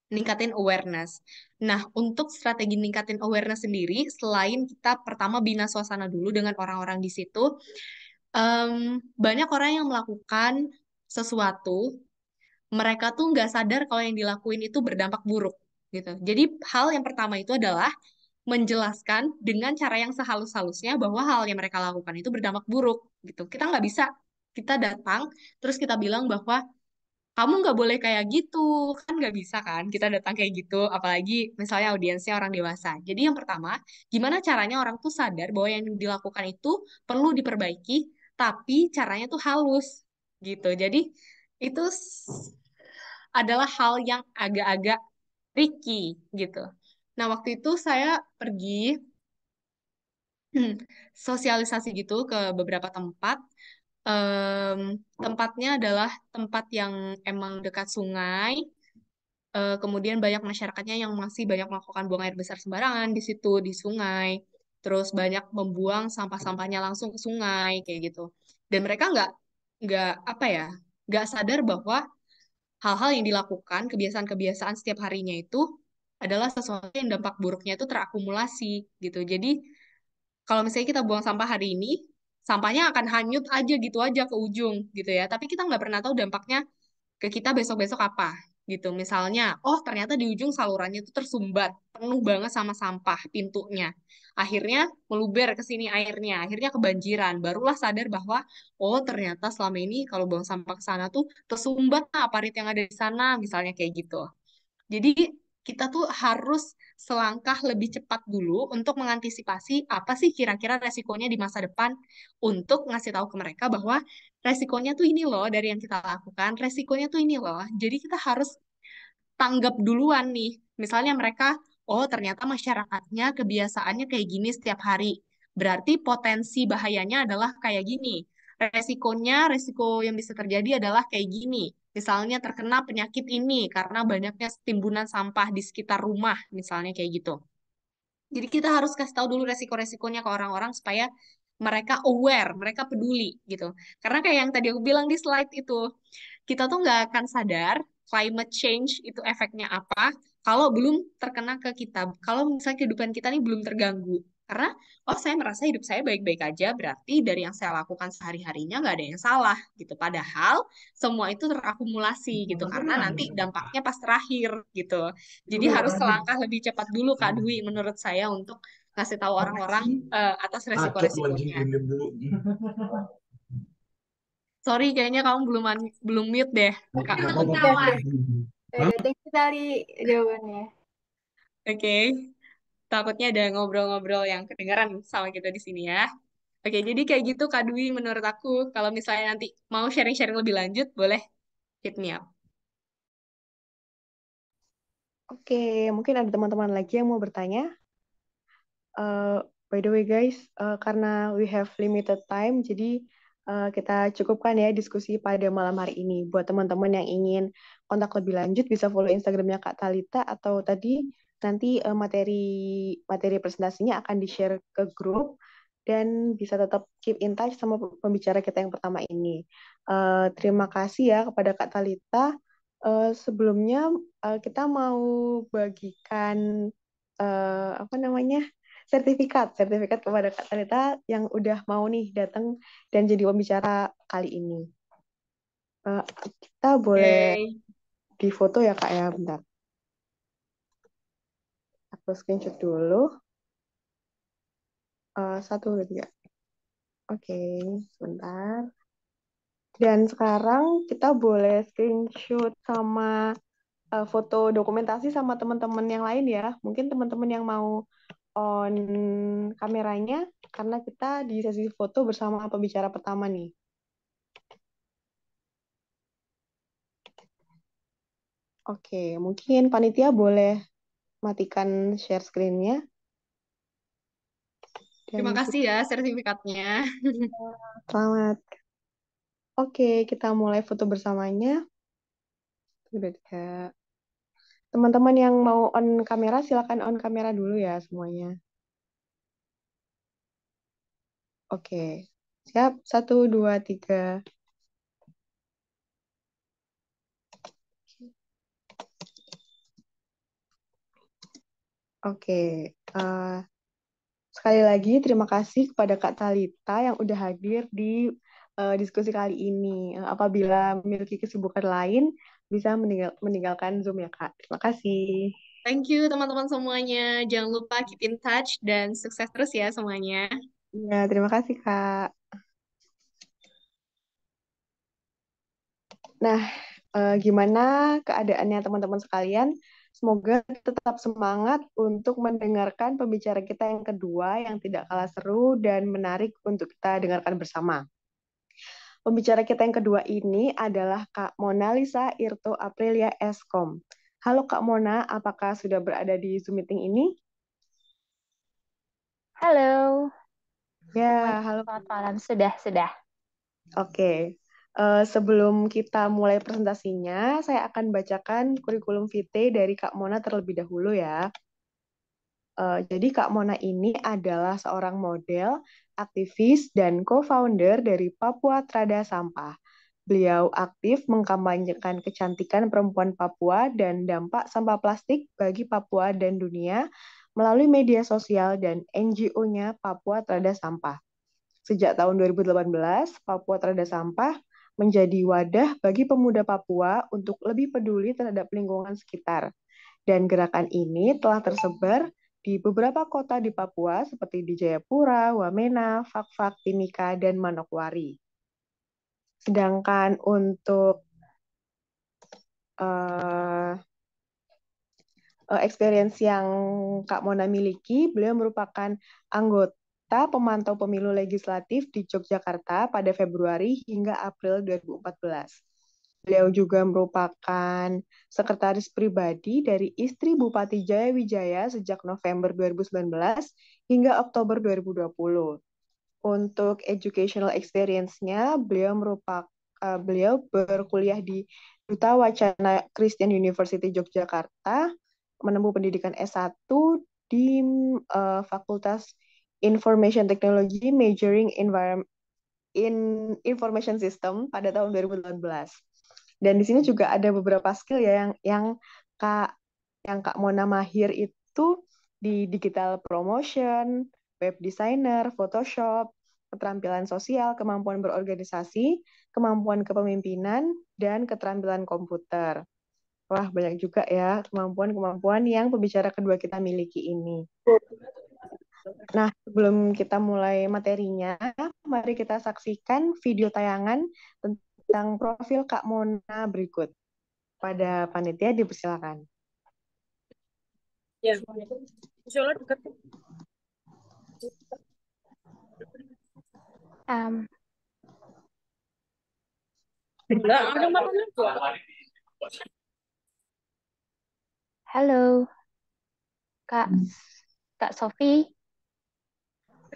[SPEAKER 2] ningkatin awareness. Nah, untuk strategi ningkatin awareness sendiri, selain kita pertama bina suasana dulu dengan orang-orang di situ, um, banyak orang yang melakukan sesuatu mereka tuh nggak sadar kalau yang dilakuin itu berdampak buruk gitu. Jadi hal yang pertama itu adalah menjelaskan dengan cara yang sehalus-halusnya bahwa hal yang mereka lakukan itu berdampak buruk gitu. Kita nggak bisa kita datang terus kita bilang bahwa kamu nggak boleh kayak gitu kan nggak bisa kan kita datang kayak gitu apalagi misalnya audiensnya orang dewasa jadi yang pertama gimana caranya orang tuh sadar bahwa yang dilakukan itu perlu diperbaiki tapi caranya tuh halus gitu jadi itu adalah hal yang agak-agak tricky gitu. Nah, waktu itu saya pergi sosialisasi gitu ke beberapa tempat. Um, tempatnya adalah tempat yang emang dekat sungai. Uh, kemudian banyak masyarakatnya yang masih banyak melakukan buang air besar sembarangan di situ di sungai. Terus banyak membuang sampah-sampahnya langsung ke sungai kayak gitu. Dan mereka nggak nggak apa ya nggak sadar bahwa hal-hal yang dilakukan, kebiasaan-kebiasaan setiap harinya itu adalah sesuatu yang dampak buruknya itu terakumulasi gitu. Jadi kalau misalnya kita buang sampah hari ini, sampahnya akan hanyut aja gitu aja ke ujung gitu ya. Tapi kita nggak pernah tahu dampaknya ke kita besok-besok apa gitu. Misalnya, oh ternyata di ujung salurannya itu tersumbat, penuh banget sama sampah pintunya. Akhirnya meluber ke sini airnya, akhirnya kebanjiran. Barulah sadar bahwa oh ternyata selama ini kalau buang sampah ke sana tuh tersumbat lah parit yang ada di sana, misalnya kayak gitu. Jadi kita tuh harus selangkah lebih cepat dulu untuk mengantisipasi apa sih kira-kira resikonya di masa depan untuk ngasih tahu ke mereka bahwa resikonya tuh ini loh dari yang kita lakukan, resikonya tuh ini loh. Jadi kita harus tanggap duluan nih. Misalnya mereka, oh ternyata masyarakatnya kebiasaannya kayak gini setiap hari. Berarti potensi bahayanya adalah kayak gini resikonya, resiko yang bisa terjadi adalah kayak gini. Misalnya terkena penyakit ini karena banyaknya timbunan sampah di sekitar rumah, misalnya kayak gitu. Jadi kita harus kasih tahu dulu resiko-resikonya ke orang-orang supaya mereka aware, mereka peduli gitu. Karena kayak yang tadi aku bilang di slide itu, kita tuh nggak akan sadar climate change itu efeknya apa kalau belum terkena ke kita. Kalau misalnya kehidupan kita nih belum terganggu. Karena, oh saya merasa hidup saya baik-baik aja, berarti dari yang saya lakukan sehari-harinya nggak ada yang salah, gitu. Padahal semua itu terakumulasi, gitu. Karena nanti dampaknya pas terakhir, gitu. Jadi harus selangkah lebih cepat dulu, Kak Dwi, menurut saya untuk ngasih tahu orang-orang uh, atas resiko-resikonya. Sorry, kayaknya kamu belum belum mute deh, Kak. Ketawa. Thank eh, jawabannya. Oke. Okay takutnya ada ngobrol-ngobrol yang kedengaran sama kita di sini ya. Oke, jadi kayak gitu Kak Dwi menurut aku. Kalau misalnya nanti mau sharing-sharing lebih lanjut, boleh hit me up. Oke,
[SPEAKER 1] mungkin ada teman-teman lagi yang mau bertanya. Uh, by the way guys, uh, karena we have limited time, jadi uh, kita cukupkan ya diskusi pada malam hari ini. Buat teman-teman yang ingin kontak lebih lanjut, bisa follow Instagramnya Kak Talita atau tadi nanti uh, materi materi presentasinya akan di-share ke grup dan bisa tetap keep in touch sama pembicara kita yang pertama ini. Uh, terima kasih ya kepada Kak Talita. Uh, sebelumnya uh, kita mau bagikan uh, apa namanya sertifikat sertifikat kepada Kak Talita yang udah mau nih datang dan jadi pembicara kali ini. Uh, kita boleh okay. di foto ya Kak ya bentar aku screenshot dulu. Uh, satu, tiga. Oke, okay, sebentar. Dan sekarang kita boleh screenshot sama uh, foto dokumentasi sama teman-teman yang lain ya. Mungkin teman-teman yang mau on kameranya karena kita di sesi foto bersama pembicara pertama nih. Oke, mungkin panitia boleh matikan share screen-nya.
[SPEAKER 3] Terima kasih ya
[SPEAKER 1] sertifikatnya. Selamat. Oke, kita mulai foto bersamanya. Teman-teman yang mau on kamera, silakan on kamera dulu ya semuanya. Oke, siap. Satu, dua, tiga. Oke, uh, sekali lagi terima kasih kepada Kak Talita yang udah hadir di uh, diskusi kali ini. Eh, apabila memiliki kesibukan lain, bisa meninggal, meninggalkan Zoom ya Kak. Terima kasih.
[SPEAKER 2] Thank you teman-teman semuanya. Jangan lupa keep in touch dan sukses terus ya semuanya.
[SPEAKER 1] Ya, terima kasih Kak. Nah, uh, gimana keadaannya teman-teman sekalian? Semoga tetap semangat untuk mendengarkan pembicara kita yang kedua yang tidak kalah seru dan menarik untuk kita dengarkan bersama. Pembicara kita yang kedua ini adalah Kak Mona Lisa Irto Aprilia Eskom. Halo Kak Mona, apakah sudah berada di Zoom meeting ini?
[SPEAKER 3] Halo.
[SPEAKER 1] Ya, halo. Selamat malam. Sudah, sudah. Oke. Uh, sebelum kita mulai presentasinya, saya akan bacakan kurikulum vitae dari Kak Mona terlebih dahulu ya. Uh, jadi Kak Mona ini adalah seorang model, aktivis, dan co-founder dari Papua Trada Sampah. Beliau aktif mengkampanyekan kecantikan perempuan Papua dan dampak sampah plastik bagi Papua dan dunia melalui media sosial dan NGO-nya Papua Trada Sampah. Sejak tahun 2018, Papua Trada Sampah menjadi wadah bagi pemuda Papua untuk lebih peduli terhadap lingkungan sekitar. Dan gerakan ini telah tersebar di beberapa kota di Papua seperti di Jayapura, Wamena, Fakfak, Timika, dan Manokwari. Sedangkan untuk uh, experience yang Kak Mona miliki, beliau merupakan anggota serta pemantau pemilu legislatif di Yogyakarta pada Februari hingga April 2014. Beliau juga merupakan sekretaris pribadi dari istri Bupati Jaya Wijaya sejak November 2019 hingga Oktober 2020. Untuk educational experience-nya, beliau merupakan eh, beliau berkuliah di Duta Wacana Christian University Yogyakarta, menempuh pendidikan S1 di uh, Fakultas Information Technology Majoring Environment in Information System pada tahun 2018. Dan di sini juga ada beberapa skill ya yang yang Kak yang Kak Mona Mahir itu di digital promotion, web designer, Photoshop, keterampilan sosial, kemampuan berorganisasi, kemampuan kepemimpinan, dan keterampilan komputer. Wah, banyak juga ya kemampuan-kemampuan yang pembicara kedua kita miliki ini. Nah, sebelum kita mulai materinya, mari kita saksikan video tayangan tentang profil Kak Mona berikut. Pada panitia dipersilakan.
[SPEAKER 3] Ya, insya Allah dekat.
[SPEAKER 5] Um. Halo, Kak Kak Sofi.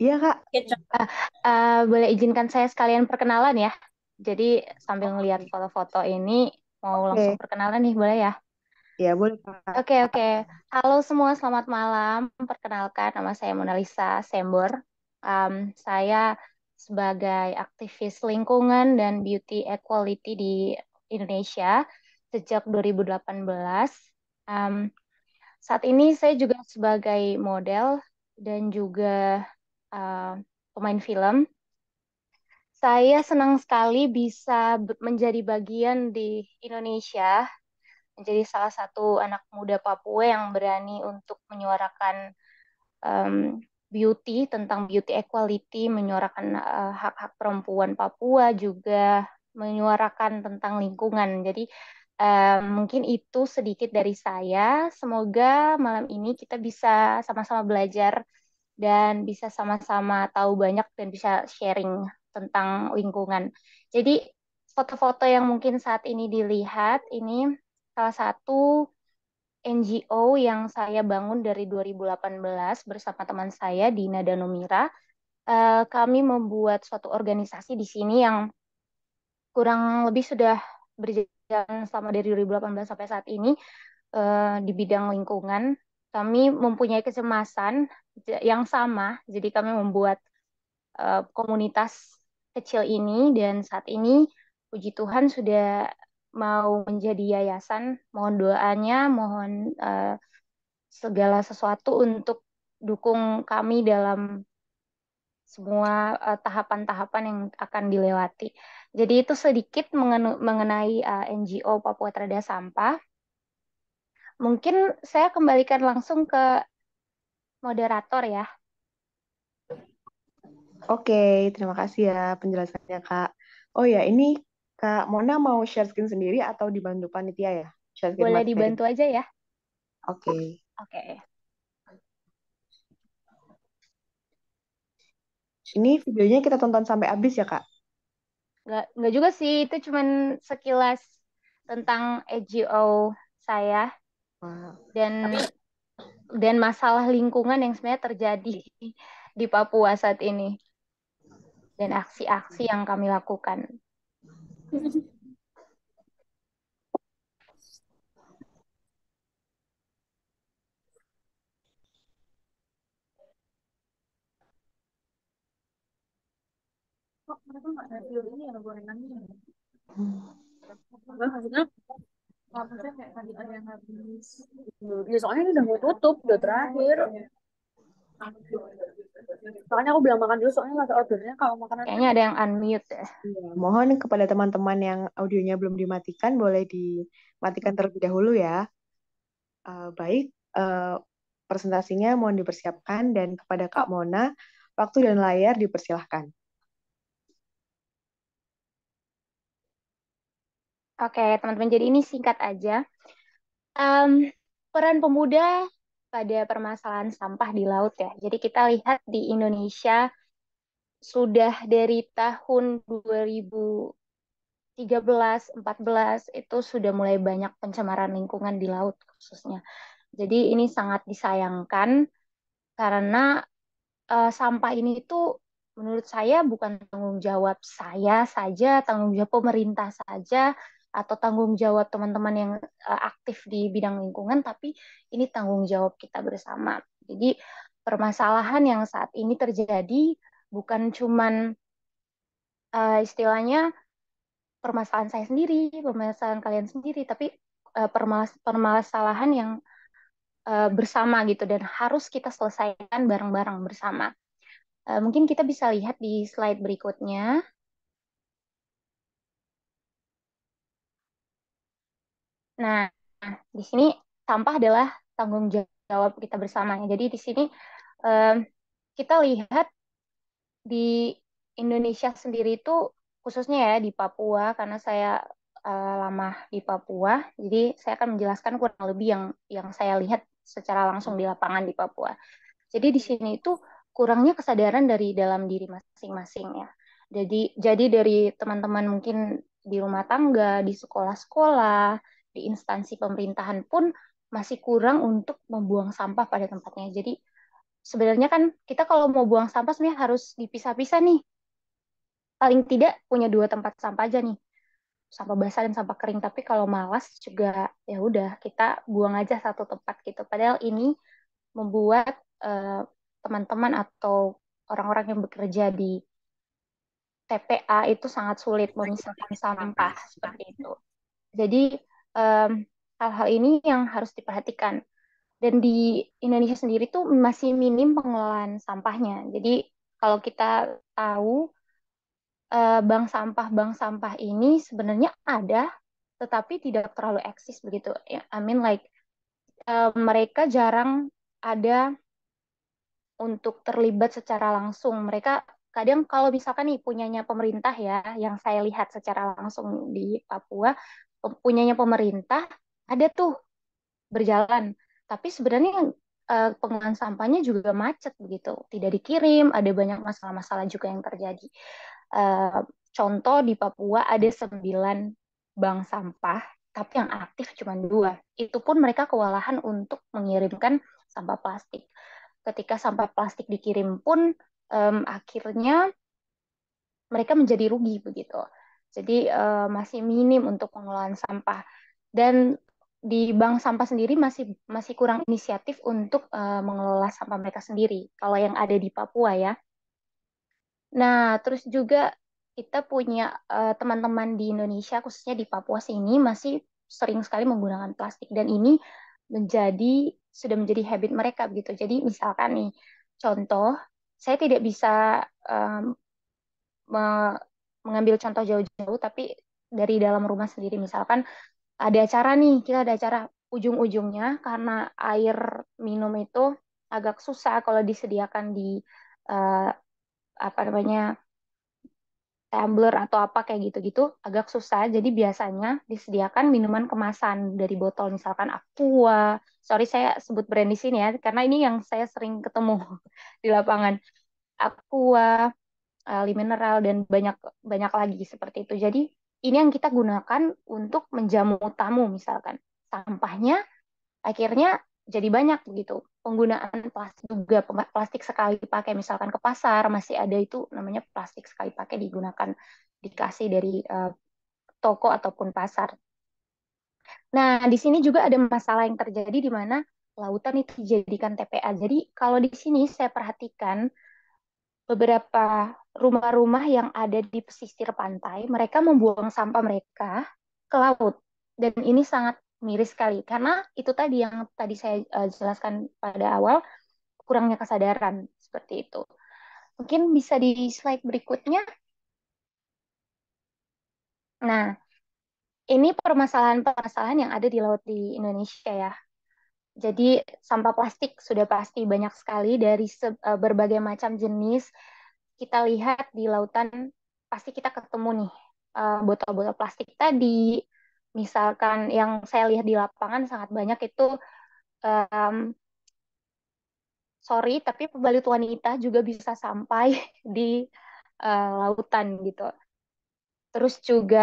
[SPEAKER 5] Iya kak. Uh, uh, boleh izinkan saya sekalian perkenalan ya. Jadi sambil melihat foto-foto ini mau okay. langsung perkenalan nih boleh ya? Iya boleh Oke okay, oke. Okay. Halo semua selamat malam. Perkenalkan nama saya Mona Lisa Sembor. Um, saya sebagai aktivis lingkungan dan beauty equality di Indonesia sejak 2018. Um, saat ini saya juga sebagai model dan juga Eh, pemain film. Saya senang sekali bisa menjadi bagian di Indonesia, menjadi salah satu anak muda Papua yang berani untuk menyuarakan um, beauty tentang beauty equality, menyuarakan eh, hak-hak uh, perempuan Papua juga menyuarakan tentang lingkungan. Jadi Uh, mungkin itu sedikit dari saya. Semoga malam ini kita bisa sama-sama belajar dan bisa sama-sama tahu banyak dan bisa sharing tentang lingkungan. Jadi foto-foto yang mungkin saat ini dilihat ini salah satu NGO yang saya bangun dari 2018 bersama teman saya Dina Danumira. Eh, kami membuat suatu organisasi di sini yang kurang lebih sudah berjalan selama dari 2018 sampai saat ini eh, di bidang lingkungan. Kami mempunyai kecemasan yang sama. Jadi kami membuat uh, komunitas kecil ini dan saat ini puji Tuhan sudah mau menjadi yayasan. Mohon doanya, mohon uh, segala sesuatu untuk dukung kami dalam semua eh, tahapan-tahapan uh, yang akan dilewati. Jadi itu sedikit mengenai uh, NGO Papua Terada Sampah. Mungkin saya kembalikan langsung ke moderator ya.
[SPEAKER 1] Oke, terima kasih ya penjelasannya Kak. Oh ya, ini Kak Mona mau share screen sendiri atau dibantu panitia ya? Share screen Boleh gitu. dibantu aja ya. Oke. Oke. Ini videonya kita tonton sampai habis ya, Kak?
[SPEAKER 5] Nggak, nggak juga sih, itu cuman sekilas tentang EGO saya. Wow. Dan dan masalah lingkungan yang sebenarnya terjadi di Papua saat ini dan aksi-aksi yang kami lakukan.
[SPEAKER 3] Kok mereka nggak ada ini ya gorengannya? Hmm. Iya, habis gitu. ya soalnya ini udah mau tutup udah terakhir Soalnya aku bilang makan dulu soalnya nggak ordernya kalau makanan. Kayaknya ada yang
[SPEAKER 1] unmute ya. ya mohon kepada teman-teman yang audionya belum dimatikan boleh dimatikan terlebih dahulu ya. Uh, baik, uh, presentasinya mohon dipersiapkan dan kepada Kak Mona waktu dan layar dipersilahkan.
[SPEAKER 5] Oke, teman-teman. Jadi ini singkat aja. Um, peran pemuda pada permasalahan sampah di laut ya. Jadi kita lihat di Indonesia sudah dari tahun 2013, 14 itu sudah mulai banyak pencemaran lingkungan di laut khususnya. Jadi ini sangat disayangkan karena uh, sampah ini itu menurut saya bukan tanggung jawab saya saja, tanggung jawab pemerintah saja, atau tanggung jawab teman-teman yang uh, aktif di bidang lingkungan, tapi ini tanggung jawab kita bersama. Jadi permasalahan yang saat ini terjadi bukan cuman uh, istilahnya permasalahan saya sendiri, permasalahan kalian sendiri, tapi uh, permasalahan yang uh, bersama gitu dan harus kita selesaikan bareng-bareng bersama. Uh, mungkin kita bisa lihat di slide berikutnya. Nah, di sini sampah adalah tanggung jawab kita bersama. Jadi di sini um, kita lihat di Indonesia sendiri itu khususnya ya di Papua karena saya uh, lama di Papua, jadi saya akan menjelaskan kurang lebih yang yang saya lihat secara langsung di lapangan di Papua. Jadi di sini itu kurangnya kesadaran dari dalam diri masing-masing ya. Jadi jadi dari teman-teman mungkin di rumah tangga, di sekolah-sekolah, di instansi pemerintahan pun masih kurang untuk membuang sampah pada tempatnya. Jadi sebenarnya kan kita kalau mau buang sampah sebenarnya harus dipisah-pisah nih. Paling tidak punya dua tempat sampah aja nih. Sampah basah dan sampah kering. Tapi kalau malas juga ya udah kita buang aja satu tempat gitu. Padahal ini membuat teman eh, teman-teman atau orang-orang yang bekerja di TPA itu sangat sulit memisahkan sampah seperti itu. Jadi hal hal-hal ini yang harus diperhatikan. Dan di Indonesia sendiri tuh masih minim pengelolaan sampahnya. Jadi kalau kita tahu uh, bank sampah bank sampah ini sebenarnya ada, tetapi tidak terlalu eksis begitu. Ya, I mean like uh, mereka jarang ada untuk terlibat secara langsung. Mereka kadang kalau misalkan nih punyanya pemerintah ya, yang saya lihat secara langsung di Papua, punyanya pemerintah ada tuh berjalan. Tapi sebenarnya uh, eh, pengelolaan sampahnya juga macet begitu, tidak dikirim, ada banyak masalah-masalah juga yang terjadi. Uh, contoh di Papua ada sembilan bank sampah, tapi yang aktif cuma dua. Itu pun mereka kewalahan untuk mengirimkan sampah plastik. Ketika sampah plastik dikirim pun um, akhirnya mereka menjadi rugi begitu. Jadi uh, masih minim untuk pengelolaan sampah dan di bank sampah sendiri masih masih kurang inisiatif untuk uh, mengelola sampah mereka sendiri kalau yang ada di Papua ya. Nah, terus juga kita punya teman eh, teman-teman di Indonesia khususnya di Papua sini masih sering sekali menggunakan plastik dan ini menjadi sudah menjadi habit mereka begitu. Jadi misalkan nih contoh saya tidak bisa um, mengambil contoh jauh-jauh tapi dari dalam rumah sendiri misalkan ada acara nih kita ada acara ujung-ujungnya karena air minum itu agak susah kalau disediakan di uh, apa namanya tumbler atau apa kayak gitu-gitu agak susah jadi biasanya disediakan minuman kemasan dari botol misalkan aqua sorry saya sebut brand di sini ya karena ini yang saya sering ketemu di lapangan aqua Eh, ali mineral dan banyak banyak lagi seperti itu. Jadi ini yang kita gunakan untuk menjamu tamu misalkan. Sampahnya akhirnya jadi banyak begitu. Penggunaan plastik juga plastik sekali pakai misalkan ke pasar masih ada itu namanya plastik sekali pakai digunakan dikasih dari uh, toko ataupun pasar. Nah, di sini juga ada masalah yang terjadi di mana lautan itu dijadikan TPA. Jadi kalau di sini saya perhatikan beberapa rumah-rumah yang ada di pesisir pantai, mereka membuang sampah mereka ke laut. Dan ini sangat miris sekali karena itu tadi yang tadi saya uh, jelaskan pada awal kurangnya kesadaran seperti itu. Mungkin bisa di slide berikutnya. Nah, ini permasalahan-permasalahan yang ada di laut di Indonesia ya. Jadi sampah plastik sudah pasti banyak sekali dari eh, berbagai macam jenis kita lihat di lautan pasti kita ketemu nih eh, botol-botol uh, plastik tadi. Misalkan yang saya lihat di lapangan sangat banyak itu um, sorry tapi pembalut wanita juga bisa sampai di uh, lautan gitu. Terus juga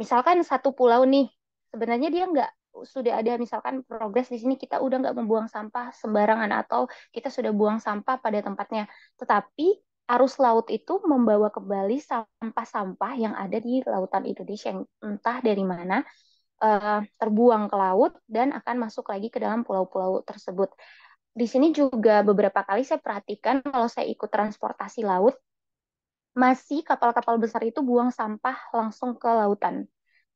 [SPEAKER 5] misalkan satu pulau nih sebenarnya dia nggak sudah ada misalkan progres di sini kita udah nggak membuang sampah sembarangan atau kita sudah buang sampah pada tempatnya. Tetapi arus laut itu membawa kembali sampah-sampah yang ada di lautan Indonesia yang entah dari mana eh, terbuang ke laut dan akan masuk lagi ke dalam pulau-pulau tersebut. Di sini juga beberapa kali saya perhatikan kalau saya ikut transportasi laut, masih kapal-kapal besar itu buang sampah langsung ke lautan.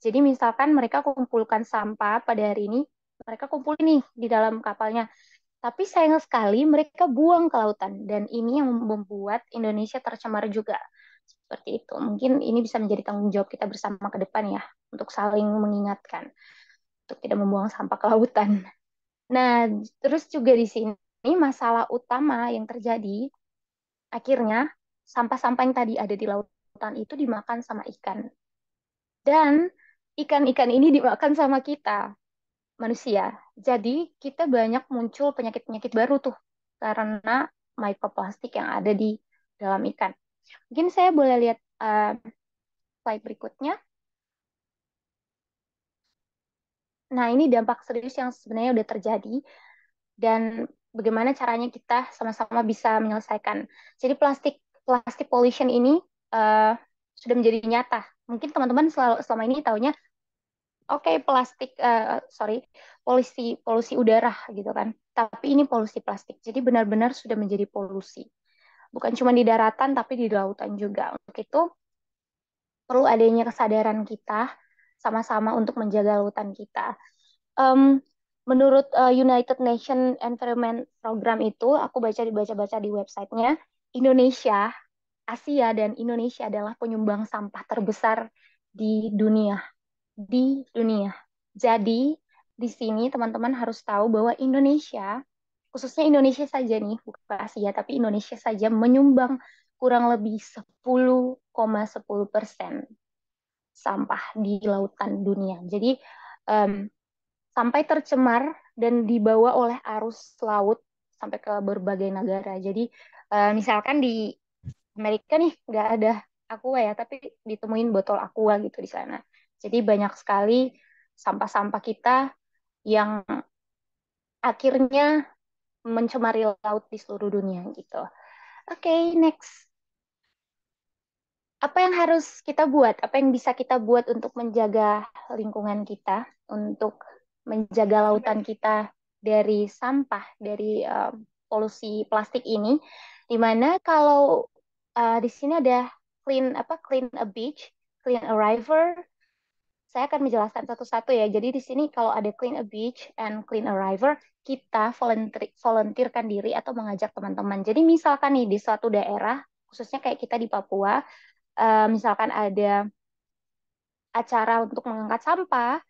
[SPEAKER 5] Jadi misalkan mereka kumpulkan sampah pada hari ini, mereka kumpul nih di dalam kapalnya. Tapi sayang sekali mereka buang ke lautan dan ini yang membuat Indonesia tercemar juga. Seperti itu. Mungkin ini bisa menjadi tanggung jawab kita bersama ke depan ya untuk saling mengingatkan untuk tidak membuang sampah ke lautan. Nah, terus juga di sini masalah utama yang terjadi akhirnya sampah-sampah yang tadi ada di lautan itu dimakan sama ikan. Dan ikan-ikan ini dimakan sama kita manusia. Jadi kita banyak muncul penyakit-penyakit baru tuh karena mikroplastik yang ada di dalam ikan. Mungkin saya boleh lihat uh, slide berikutnya. Nah, ini dampak serius yang sebenarnya udah terjadi dan bagaimana caranya kita sama-sama bisa menyelesaikan. Jadi plastik plastik pollution ini uh, sudah menjadi nyata. Mungkin teman-teman selama ini taunya oke okay, plastik uh, sorry polusi polusi udara gitu kan tapi ini polusi plastik jadi benar-benar sudah menjadi polusi bukan cuma di daratan tapi di lautan juga untuk itu perlu adanya kesadaran kita sama-sama untuk menjaga lautan kita um, menurut uh, United Nations Environment Program itu aku baca dibaca-baca di websitenya Indonesia Asia dan Indonesia adalah penyumbang sampah terbesar di dunia di dunia. Jadi, di sini teman-teman harus tahu bahwa Indonesia, khususnya Indonesia saja nih, bukan Asia, tapi Indonesia saja menyumbang kurang lebih 10,10 persen sampah di lautan dunia. Jadi, um, sampai tercemar dan dibawa oleh arus laut sampai ke berbagai negara. Jadi, um, misalkan di Amerika nih, nggak ada aqua ya, tapi ditemuin botol aqua gitu di sana jadi banyak sekali sampah-sampah kita yang akhirnya mencemari laut di seluruh dunia gitu. Oke, okay, next. Apa yang harus kita buat? Apa yang bisa kita buat untuk menjaga lingkungan kita, untuk menjaga lautan kita dari sampah, dari uh, polusi plastik ini? Dimana kalau uh, di sini ada clean apa clean a beach, clean a river, saya akan menjelaskan satu-satu ya. Jadi di sini kalau ada clean a beach and clean a river, kita volunteer, volunteerkan diri atau mengajak teman-teman. Jadi misalkan nih di suatu daerah, khususnya kayak kita di Papua, uh, misalkan ada acara untuk mengangkat sampah,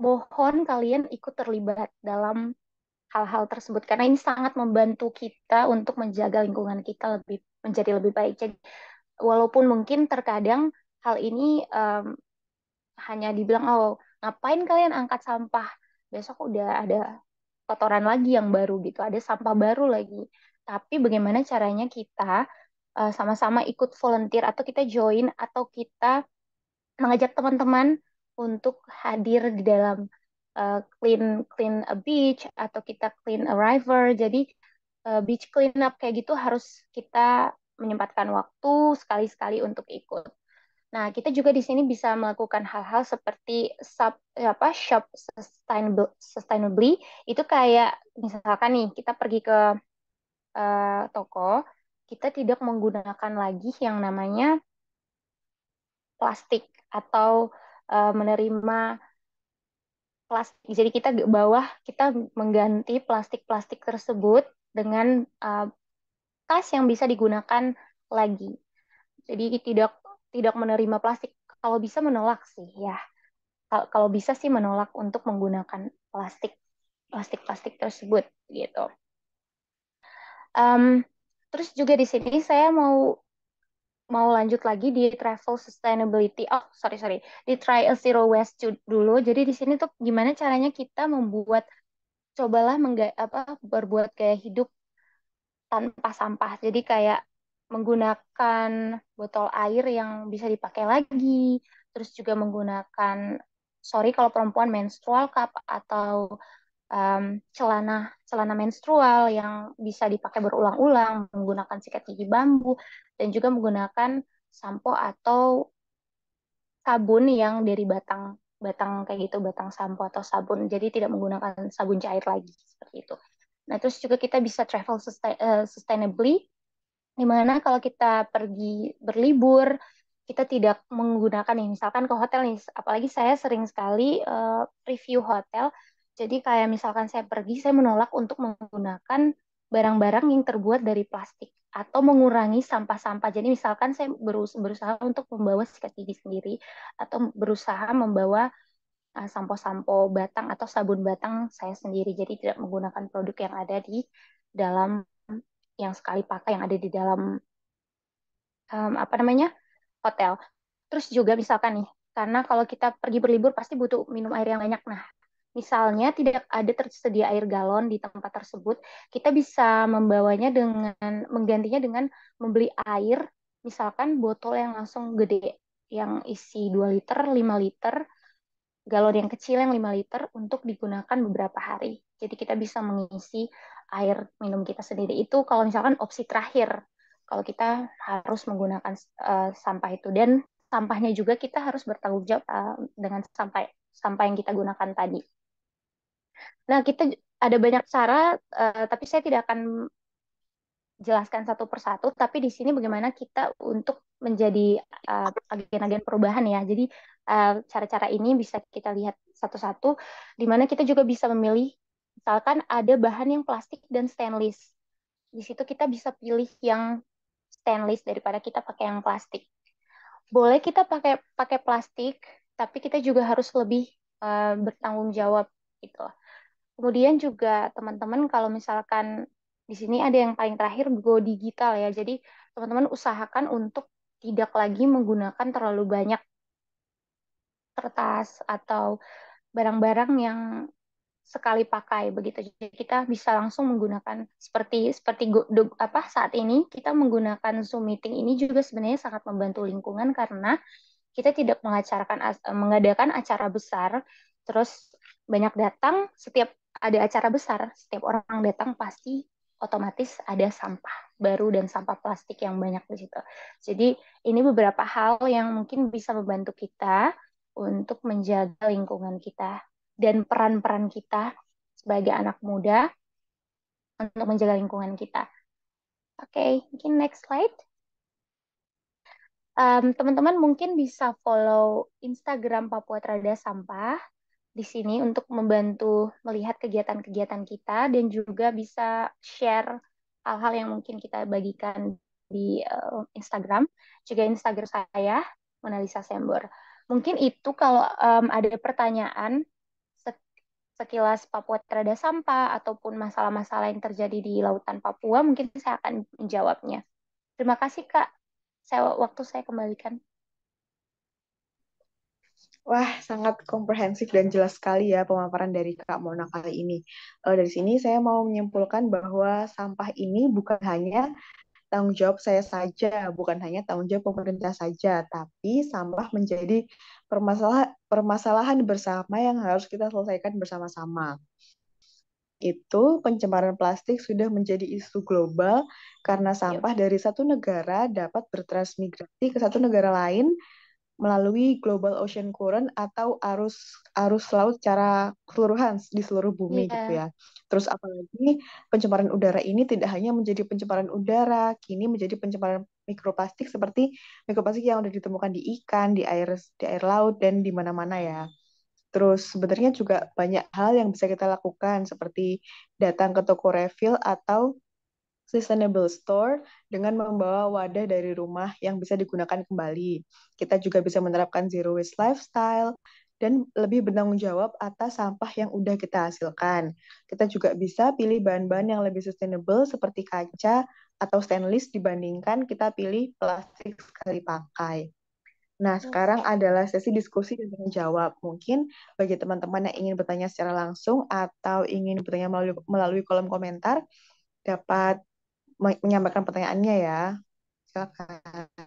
[SPEAKER 5] mohon kalian ikut terlibat dalam hal-hal tersebut karena ini sangat membantu kita untuk menjaga lingkungan kita lebih menjadi lebih baik. Jadi walaupun mungkin terkadang hal ini um, hanya dibilang oh ngapain kalian angkat sampah besok udah ada kotoran lagi yang baru gitu ada sampah baru lagi tapi bagaimana caranya kita sama eh, sama-sama ikut volunteer atau kita join atau kita mengajak teman-teman untuk hadir di dalam uh, clean clean a beach atau kita clean a river jadi uh, beach cleanup kayak gitu harus kita menyempatkan waktu sekali-sekali untuk ikut Nah, kita juga di sini bisa melakukan hal-hal seperti sub, apa shop sustainable sustainably itu kayak misalkan nih kita pergi ke uh, toko, kita tidak menggunakan lagi yang namanya plastik atau uh, menerima plastik. Jadi kita bawah kita mengganti plastik-plastik tersebut dengan uh, tas yang bisa digunakan lagi. Jadi tidak tidak menerima plastik. Kalau bisa menolak sih ya. Kalau bisa sih menolak untuk menggunakan plastik plastik-plastik tersebut gitu. Um, terus juga di sini saya mau mau lanjut lagi di travel sustainability. Oh, sorry sorry, di try zero waste dulu. Jadi di sini tuh gimana caranya kita membuat cobalah mengga, apa berbuat gaya hidup tanpa sampah. Jadi kayak menggunakan botol air yang bisa dipakai lagi, terus juga menggunakan sorry kalau perempuan menstrual cup atau um, celana celana menstrual yang bisa dipakai berulang-ulang, menggunakan sikat gigi bambu dan juga menggunakan sampo atau sabun yang dari batang batang kayak gitu, batang sampo atau sabun. Jadi tidak menggunakan sabun cair lagi seperti itu. Nah, terus juga kita bisa travel sustain, uh, eh, sustainably dimana kalau kita pergi berlibur kita tidak menggunakan nih misalkan ke hotel nih apalagi saya sering sekali uh, review hotel jadi kayak misalkan saya pergi saya menolak untuk menggunakan barang-barang yang terbuat dari plastik atau mengurangi sampah-sampah jadi misalkan saya berus berusaha untuk membawa sikat gigi sendiri atau berusaha membawa uh, sampo-sampo batang atau sabun batang saya sendiri jadi tidak menggunakan produk yang ada di dalam yang sekali pakai yang ada di dalam um, apa namanya hotel. Terus juga misalkan nih, karena kalau kita pergi berlibur pasti butuh minum air yang banyak. Nah, misalnya tidak ada tersedia air galon di tempat tersebut, kita bisa membawanya dengan menggantinya dengan membeli air, misalkan botol yang langsung gede yang isi 2 liter, 5 liter, galon yang kecil yang 5 liter untuk digunakan beberapa hari. Jadi kita bisa mengisi air minum kita sendiri itu kalau misalkan opsi terakhir kalau kita harus menggunakan uh, sampah itu dan sampahnya juga kita harus bertanggung jawab uh, dengan sampah sampah yang kita gunakan tadi. Nah, kita ada banyak cara uh, tapi saya tidak akan jelaskan satu persatu tapi di sini bagaimana kita untuk menjadi agen agen-agen perubahan ya. Jadi cara-cara uh, cara -cara ini bisa kita lihat satu-satu di mana kita juga bisa memilih Misalkan ada bahan yang plastik dan stainless. Di situ kita bisa pilih yang stainless daripada kita pakai yang plastik. Boleh kita pakai pakai plastik, tapi kita juga harus lebih uh, bertanggung jawab gitu. Kemudian juga teman-teman kalau misalkan di sini ada yang paling terakhir go digital ya. Jadi teman-teman usahakan untuk tidak lagi menggunakan terlalu banyak kertas atau barang-barang yang sekali pakai begitu. Jadi kita bisa langsung menggunakan seperti seperti apa saat ini kita menggunakan Zoom meeting ini juga sebenarnya sangat membantu lingkungan karena kita tidak mengacarakan mengadakan acara besar terus banyak datang setiap ada acara besar setiap orang datang pasti otomatis ada sampah baru dan sampah plastik yang banyak di situ. Jadi ini beberapa hal yang mungkin bisa membantu kita untuk menjaga lingkungan kita dan peran-peran kita sebagai anak muda untuk menjaga lingkungan kita. Oke, okay, mungkin next slide. teman teman-teman mungkin bisa follow Instagram Papua Trada Sampah di sini untuk membantu melihat kegiatan-kegiatan kita dan juga bisa share hal-hal yang mungkin kita bagikan di uh, Instagram. Juga Instagram saya, Monalisa Sembor. Mungkin itu kalau um, ada pertanyaan sekilas Papua terhadap sampah ataupun masalah-masalah yang terjadi di lautan Papua, mungkin saya akan menjawabnya. Terima kasih Kak. Saya waktu saya kembalikan. Wah, sangat
[SPEAKER 1] komprehensif dan jelas sekali ya pemaparan dari Kak Mona kali ini. Uh, dari sini saya mau menyimpulkan bahwa sampah ini bukan hanya tanggung jawab saya saja, bukan hanya tanggung jawab pemerintah saja, tapi sampah menjadi permasalahan permasalahan bersama yang harus kita selesaikan bersama-sama. Itu pencemaran plastik sudah menjadi isu global karena iya. sampah dari satu negara dapat bertransmigrasi ke satu negara lain melalui global ocean current atau arus arus laut secara keseluruhan di seluruh bumi yeah. gitu ya. Terus apalagi pencemaran udara ini tidak hanya menjadi pencemaran udara, kini menjadi pencemaran mikroplastik seperti mikroplastik yang sudah ditemukan di ikan, di air di air laut dan di mana-mana ya. Terus sebenarnya juga banyak hal yang bisa kita lakukan seperti datang ke toko refill atau sustainable store dengan membawa wadah dari rumah yang bisa digunakan kembali. Kita juga bisa menerapkan zero waste lifestyle dan lebih bertanggung jawab atas sampah yang udah kita hasilkan. Kita juga bisa pilih bahan-bahan yang lebih sustainable seperti kaca atau stainless dibandingkan kita pilih plastik sekali pakai. Nah, sekarang adalah sesi diskusi dan jawab. Mungkin bagi teman-teman yang ingin bertanya secara langsung atau ingin bertanya melalui kolom komentar, dapat menyampaikan pertanyaannya ya. Silakan.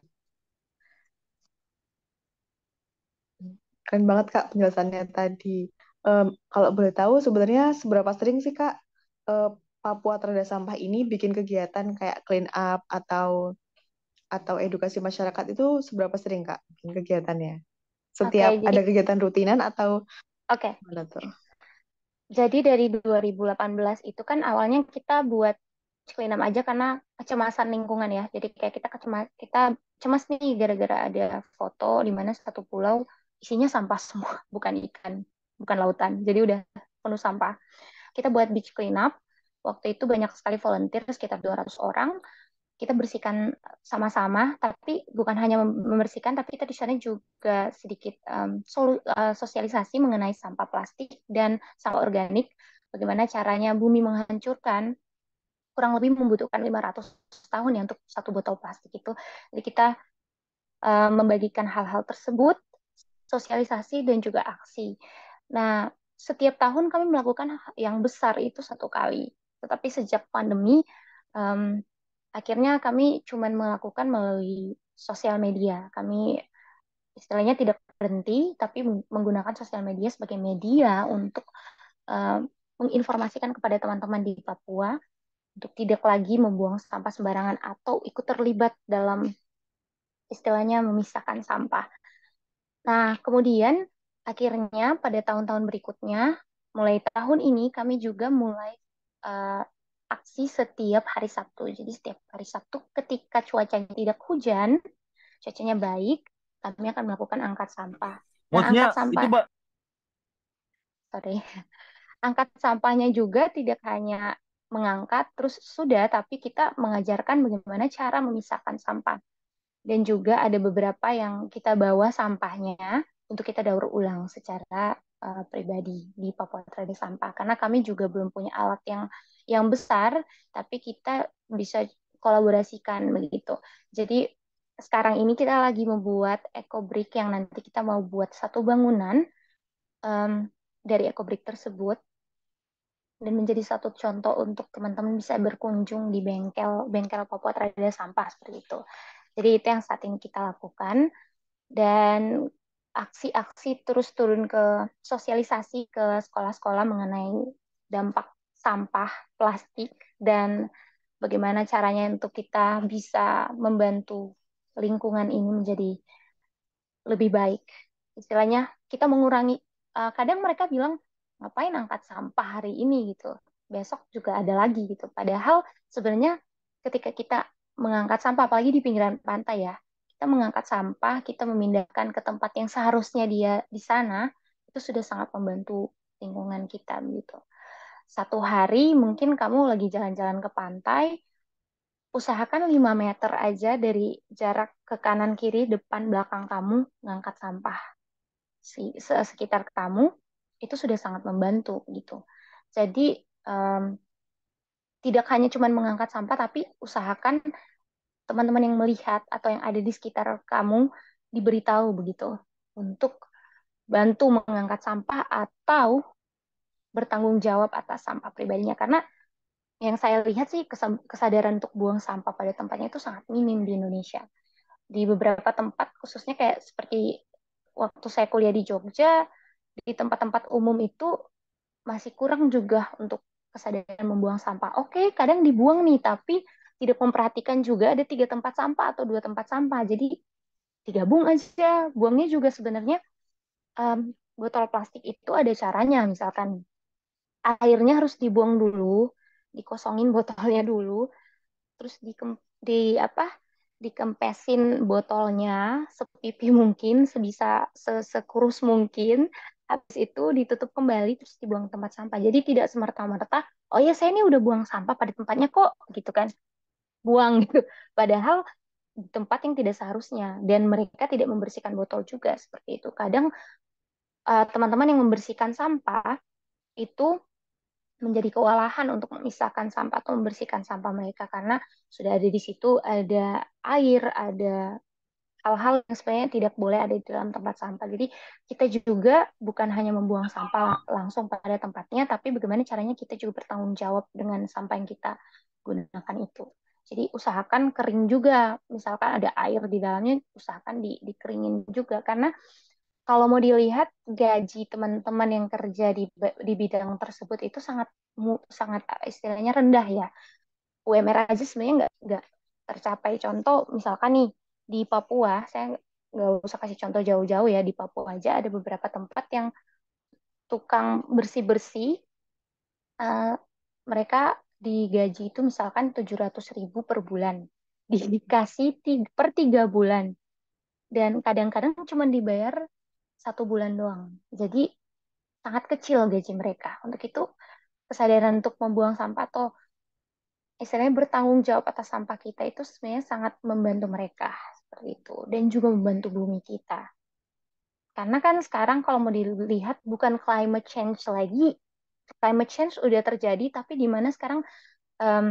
[SPEAKER 1] Keren banget Kak penjelasannya tadi. Um, kalau boleh tahu sebenarnya seberapa sering sih Kak uh, Papua Terhadap Sampah ini bikin kegiatan kayak clean up atau atau edukasi masyarakat itu seberapa sering Kak bikin kegiatannya? Setiap okay, jadi... ada kegiatan rutinan atau
[SPEAKER 5] Oke. Okay. Jadi dari 2018 itu kan awalnya kita buat cleanup aja karena kecemasan lingkungan ya. Jadi kayak kita kecema kita cemas nih gara-gara ada foto di mana satu pulau isinya sampah semua, bukan ikan, bukan lautan. Jadi udah penuh sampah. Kita buat beach cleanup. Waktu itu banyak sekali volunteer sekitar 200 orang. Kita bersihkan sama-sama, tapi bukan hanya membersihkan, tapi kita di sana juga sedikit um, solu, uh, sosialisasi mengenai sampah plastik dan sampah organik. Bagaimana caranya bumi menghancurkan kurang lebih membutuhkan 500 tahun ya untuk satu botol plastik itu. Jadi kita uh, membagikan hal-hal tersebut, sosialisasi dan juga aksi. Nah, setiap tahun kami melakukan yang besar itu satu kali. Tetapi sejak pandemi, um, akhirnya kami cuma melakukan melalui sosial media. Kami istilahnya tidak berhenti, tapi menggunakan sosial media sebagai media untuk um, menginformasikan kepada teman-teman di Papua untuk tidak lagi membuang sampah sembarangan atau ikut terlibat dalam istilahnya memisahkan sampah. Nah, kemudian akhirnya pada tahun-tahun berikutnya, mulai tahun ini kami juga mulai uh, aksi setiap hari Sabtu. Jadi setiap hari Sabtu ketika cuacanya tidak hujan, cuacanya baik, kami akan melakukan angkat sampah.
[SPEAKER 4] Nah, angkat sampah. Itu,
[SPEAKER 5] Sorry. Angkat sampahnya juga tidak hanya mengangkat terus sudah tapi kita mengajarkan bagaimana cara memisahkan sampah dan juga ada beberapa yang kita bawa sampahnya untuk kita daur ulang secara uh, pribadi di Papua trading Sampah karena kami juga belum punya alat yang yang besar tapi kita bisa kolaborasikan begitu. Jadi sekarang ini kita lagi membuat eco brick yang nanti kita mau buat satu bangunan um, dari eco brick tersebut dan menjadi satu contoh untuk teman-teman bisa berkunjung di bengkel bengkel Papua Terada Sampah seperti itu. Jadi itu yang saat ini kita lakukan dan aksi-aksi terus turun ke sosialisasi ke sekolah-sekolah mengenai dampak sampah plastik dan bagaimana caranya untuk kita bisa membantu lingkungan ini menjadi lebih baik. Istilahnya kita mengurangi eh, kadang mereka bilang ngapain angkat sampah hari ini gitu besok juga ada lagi gitu padahal sebenarnya ketika kita mengangkat sampah apalagi di pinggiran pantai ya kita mengangkat sampah kita memindahkan ke tempat yang seharusnya dia di sana itu sudah sangat membantu lingkungan kita gitu satu hari mungkin kamu lagi jalan-jalan ke pantai usahakan 5 meter aja dari jarak ke kanan kiri depan belakang kamu ngangkat sampah si sekitar kamu itu sudah sangat membantu gitu. Jadi um, tidak hanya cuman mengangkat sampah tapi usahakan teman-teman yang melihat atau yang ada di sekitar kamu diberitahu begitu untuk bantu mengangkat sampah atau bertanggung jawab atas sampah pribadinya karena yang saya lihat sih kesadaran untuk buang sampah pada tempatnya itu sangat minim di Indonesia. Di beberapa tempat khususnya kayak seperti waktu saya kuliah di Jogja, di tempat-tempat umum itu masih kurang juga untuk kesadaran membuang sampah. Oke, kadang dibuang nih, tapi tidak memperhatikan juga ada tiga tempat sampah atau dua tempat sampah. Jadi digabung aja, buangnya juga sebenarnya um, botol plastik itu ada caranya. Misalkan airnya harus dibuang dulu, dikosongin botolnya dulu, terus di, di apa dikempesin botolnya sepipi mungkin, sebisa sesekurus mungkin, habis itu ditutup kembali terus dibuang tempat sampah. Jadi tidak semerta-merta, oh ya saya ini udah buang sampah pada tempatnya kok, gitu kan. Buang gitu. Padahal di tempat yang tidak seharusnya dan mereka tidak membersihkan botol juga seperti itu. Kadang eh, teman-teman uh, teman -teman yang membersihkan sampah itu menjadi kewalahan untuk memisahkan sampah atau membersihkan sampah mereka karena sudah ada di situ ada air, ada hal-hal yang sebenarnya tidak boleh ada di dalam tempat sampah. Jadi kita juga bukan hanya membuang sampah langsung pada tempatnya, tapi bagaimana caranya kita juga bertanggung jawab dengan sampah yang kita gunakan itu. Jadi usahakan kering juga, misalkan ada air di dalamnya, usahakan di, dikeringin juga karena kalau mau dilihat gaji teman-teman yang kerja di di bidang tersebut itu sangat sangat istilahnya rendah ya. UMR aja sebenarnya nggak nggak tercapai. Contoh misalkan nih di Papua saya nggak usah kasih contoh jauh-jauh ya di Papua aja ada beberapa tempat yang tukang bersih-bersih uh, mereka digaji itu misalkan 700 ribu per bulan dikasih tiga, per tiga bulan dan kadang-kadang cuma dibayar satu bulan doang jadi sangat kecil gaji mereka untuk itu kesadaran untuk membuang sampah atau istilahnya bertanggung jawab atas sampah kita itu sebenarnya sangat membantu mereka seperti itu dan juga membantu bumi kita karena kan sekarang kalau mau dilihat bukan climate change lagi climate change udah terjadi tapi di mana sekarang um,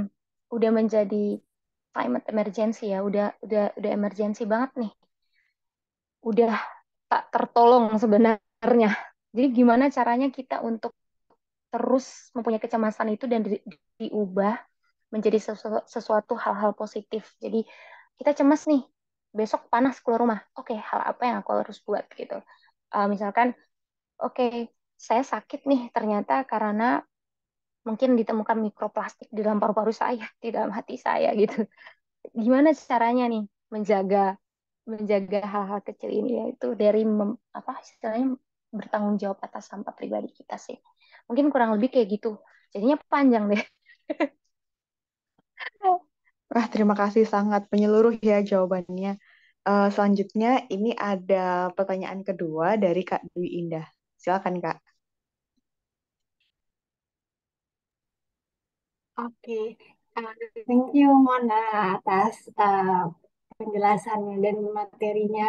[SPEAKER 5] udah menjadi climate emergency ya udah udah udah emergency banget nih udah tak tertolong sebenarnya jadi gimana caranya kita untuk terus mempunyai kecemasan itu dan di, diubah menjadi sesuatu hal-hal positif jadi kita cemas nih besok panas keluar rumah. Oke, okay, hal apa yang aku harus buat gitu. Uh, misalkan, oke, okay, saya sakit nih ternyata karena mungkin ditemukan mikroplastik di dalam paru-paru saya, di dalam hati saya gitu. Gimana caranya nih menjaga menjaga hal-hal kecil ini yaitu dari mem, apa istilahnya bertanggung jawab atas sampah pribadi kita sih. Mungkin kurang lebih kayak gitu. Jadinya panjang deh.
[SPEAKER 1] Wah, terima kasih sangat menyeluruh ya jawabannya. Uh, selanjutnya ini ada pertanyaan kedua dari Kak Dwi Indah. Silakan Kak.
[SPEAKER 3] Oke, okay. uh, eh, thank you Mona atas uh, penjelasannya dan materinya.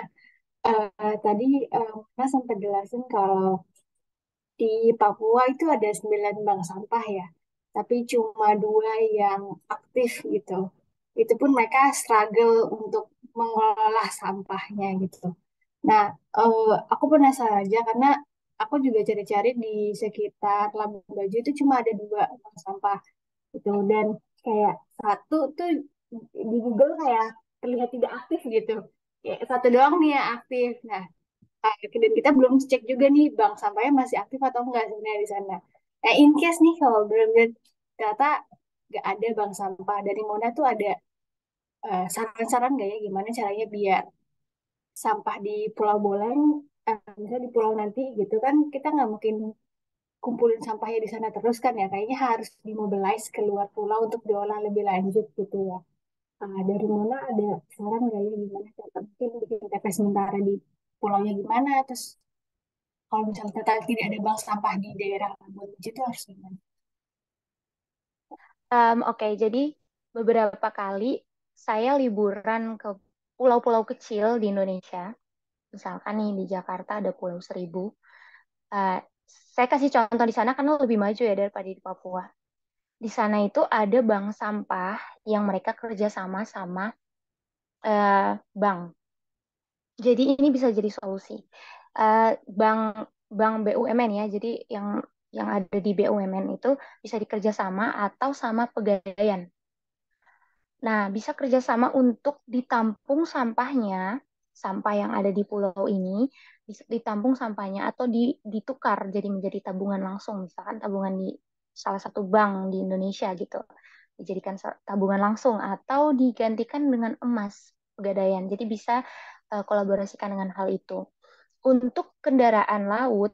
[SPEAKER 3] Uh, tadi uh, sempat jelasin kalau di Papua itu ada sembilan bank sampah ya, tapi cuma dua yang aktif gitu itu pun mereka struggle untuk mengelola sampahnya gitu. Nah, uh, aku penasaran aja karena aku juga cari-cari di sekitar Labuan Bajo itu cuma ada dua bank sampah gitu dan kayak satu tuh di Google kayak terlihat tidak aktif gitu. Kayak satu doang nih yang aktif. Nah, eh, dan kita belum cek juga nih bank sampahnya masih aktif atau enggak sebenarnya di sana. Nah, in case nih kalau benar-benar ternyata nggak ada bank sampah dari Mona tuh ada Eh, saran-saran nggak ya gimana caranya biar sampah di Pulau Boleng, eh, misalnya di pulau nanti gitu kan kita nggak mungkin kumpulin sampahnya di sana terus kan ya kayaknya harus dimobilize keluar pulau untuk diolah lebih lanjut gitu ya uh, dari mana ada saran nggak ya gimana cara mungkin bikin TP sementara di pulaunya gimana terus kalau misalnya kita tidak ada bank sampah di daerah Labuan Bajo itu harus gimana?
[SPEAKER 5] Um, Oke, okay. jadi beberapa kali saya liburan ke pulau-pulau kecil di Indonesia, misalkan nih di Jakarta ada Pulau Seribu, uh, saya kasih contoh di sana karena lebih maju ya daripada di Papua. Di sana itu ada bank sampah yang mereka kerja sama sama uh, bank. Jadi ini bisa jadi solusi. Uh, bank bank BUMN ya, jadi yang yang ada di BUMN itu bisa dikerja sama atau sama pegadaian. Nah, bisa kerjasama untuk ditampung sampahnya, sampah yang ada di pulau ini, ditampung sampahnya atau ditukar jadi menjadi tabungan langsung, misalkan tabungan di salah satu bank di Indonesia gitu, dijadikan tabungan langsung atau digantikan dengan emas pegadaian. Jadi bisa uh, kolaborasikan dengan hal itu. Untuk kendaraan laut,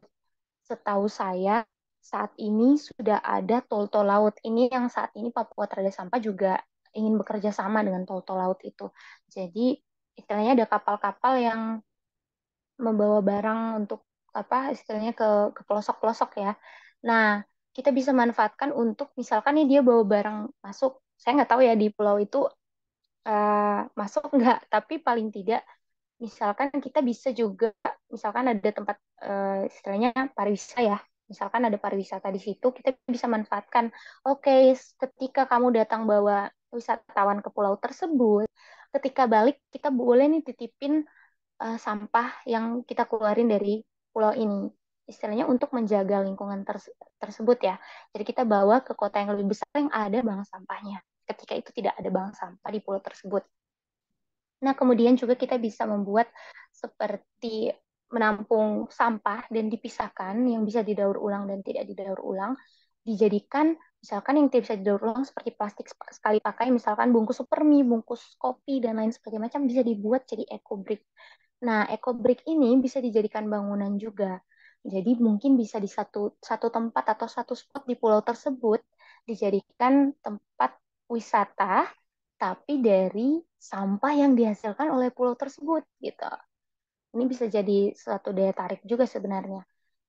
[SPEAKER 5] setahu saya saat ini sudah ada tol-tol laut. Ini yang saat ini Papua Terada Sampah juga ingin bekerja sama dengan tol-tol laut itu. Jadi istilahnya ada kapal-kapal yang membawa barang untuk apa istilahnya ke ke pelosok-pelosok ya. Nah, kita bisa manfaatkan untuk misalkan nih dia bawa barang masuk. Saya nggak tahu ya di pulau itu uh, masuk nggak, tapi paling tidak misalkan kita bisa juga misalkan ada tempat uh, istilahnya pariwisata ya misalkan ada pariwisata di situ, kita bisa manfaatkan. Oke, okay, ketika kamu datang bawa wisatawan ke pulau tersebut, ketika balik kita boleh nih titipin uh, sampah yang kita keluarin dari pulau ini. Istilahnya untuk menjaga lingkungan ter tersebut ya. Jadi kita bawa ke kota yang lebih besar yang ada bank sampahnya. Ketika itu tidak ada bank sampah di pulau tersebut. Nah, kemudian juga kita bisa membuat seperti menampung sampah dan dipisahkan yang bisa didaur ulang dan tidak didaur ulang dijadikan misalkan yang tidak bisa didaur ulang seperti plastik sekali pakai misalkan bungkus supermi, bungkus kopi dan lain sebagainya macam bisa dibuat jadi eco brick. Nah, eco brick ini bisa dijadikan bangunan juga. Jadi mungkin bisa di satu satu tempat atau satu spot di pulau tersebut dijadikan tempat wisata tapi dari sampah yang dihasilkan oleh pulau tersebut gitu. Ini bisa jadi suatu daya tarik juga sebenarnya.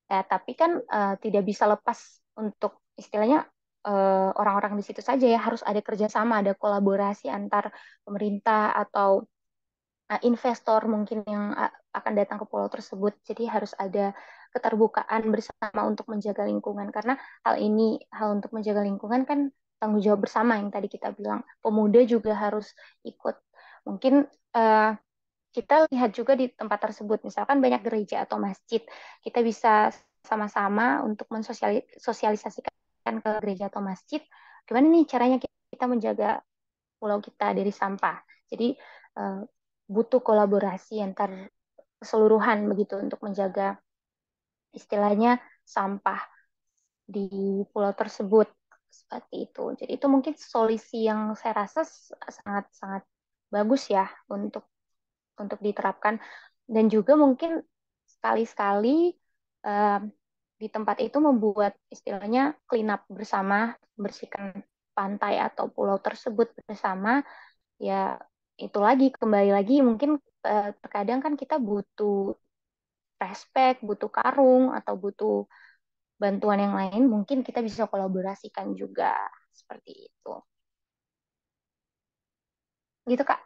[SPEAKER 5] ya tapi kan uh, tidak bisa lepas untuk istilahnya orang eh, orang-orang di situ saja ya harus ada kerjasama, ada kolaborasi antar pemerintah atau uh, investor mungkin yang akan datang ke pulau tersebut. Jadi harus ada keterbukaan bersama untuk menjaga lingkungan karena hal ini hal untuk menjaga lingkungan kan tanggung jawab bersama yang tadi kita bilang. Pemuda juga harus ikut. Mungkin uh, kita lihat juga di tempat tersebut, misalkan banyak gereja atau masjid, kita bisa sama-sama untuk mensosialisasikan ke gereja atau masjid, gimana nih caranya kita menjaga pulau kita dari sampah. Jadi eh, butuh kolaborasi antar keseluruhan begitu untuk menjaga istilahnya sampah di pulau tersebut seperti itu. Jadi itu mungkin solusi yang saya rasa sangat-sangat bagus ya untuk untuk diterapkan dan juga mungkin sekali-sekali uh, di tempat itu membuat istilahnya clean up bersama, bersihkan pantai atau pulau tersebut bersama. Ya itu lagi kembali lagi mungkin uh, terkadang kan kita butuh respect, butuh karung atau butuh bantuan yang lain. Mungkin kita bisa kolaborasikan juga seperti itu. Gitu Kak.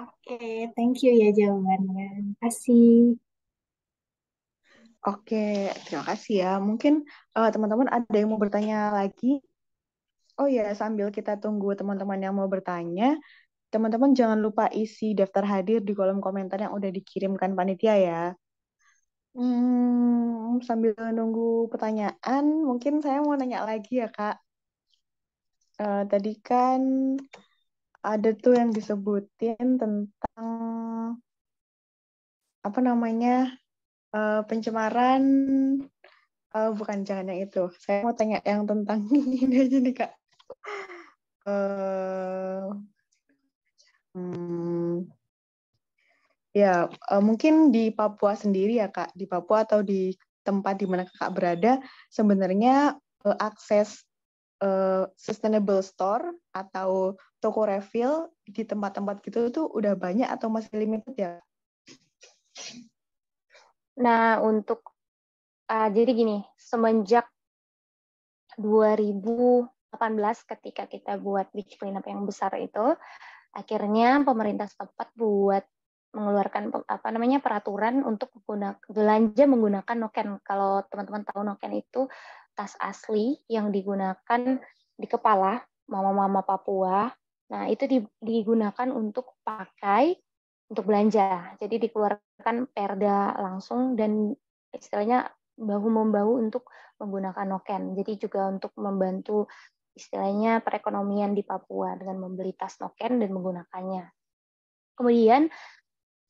[SPEAKER 5] Oke, thank you ya
[SPEAKER 3] jawabannya. Terima kasih. Oke, terima kasih ya.
[SPEAKER 1] Mungkin teman eh, teman-teman ada yang mau bertanya lagi? Oh ya, sambil kita tunggu teman-teman yang mau bertanya, teman-teman jangan lupa isi daftar hadir di kolom komentar yang udah dikirimkan panitia ya. Hmm, sambil nunggu pertanyaan, mungkin saya mau nanya lagi ya, Kak. Uh, tadi kan ada tuh yang disebutin tentang apa namanya uh, pencemaran uh, bukan jangan yang itu saya mau tanya yang tentang ini aja nih kak uh, hmm, ya uh, mungkin di Papua sendiri ya kak di Papua atau di tempat di mana kakak berada sebenarnya uh, akses uh, sustainable store atau toko refill di tempat-tempat gitu tuh udah banyak atau masih limited ya?
[SPEAKER 5] Nah, untuk uh, jadi gini, semenjak 2018 ketika kita buat beach cleanup yang besar itu, akhirnya pemerintah setempat buat mengeluarkan apa namanya peraturan untuk menggunakan belanja menggunakan noken. Kalau teman-teman tahu noken itu tas asli yang digunakan di kepala mama-mama Papua Nah, itu digunakan untuk pakai untuk belanja. Jadi dikeluarkan perda langsung dan istilahnya bahu membahu untuk menggunakan noken. Jadi juga untuk membantu istilahnya perekonomian di Papua dengan membeli tas noken dan menggunakannya. Kemudian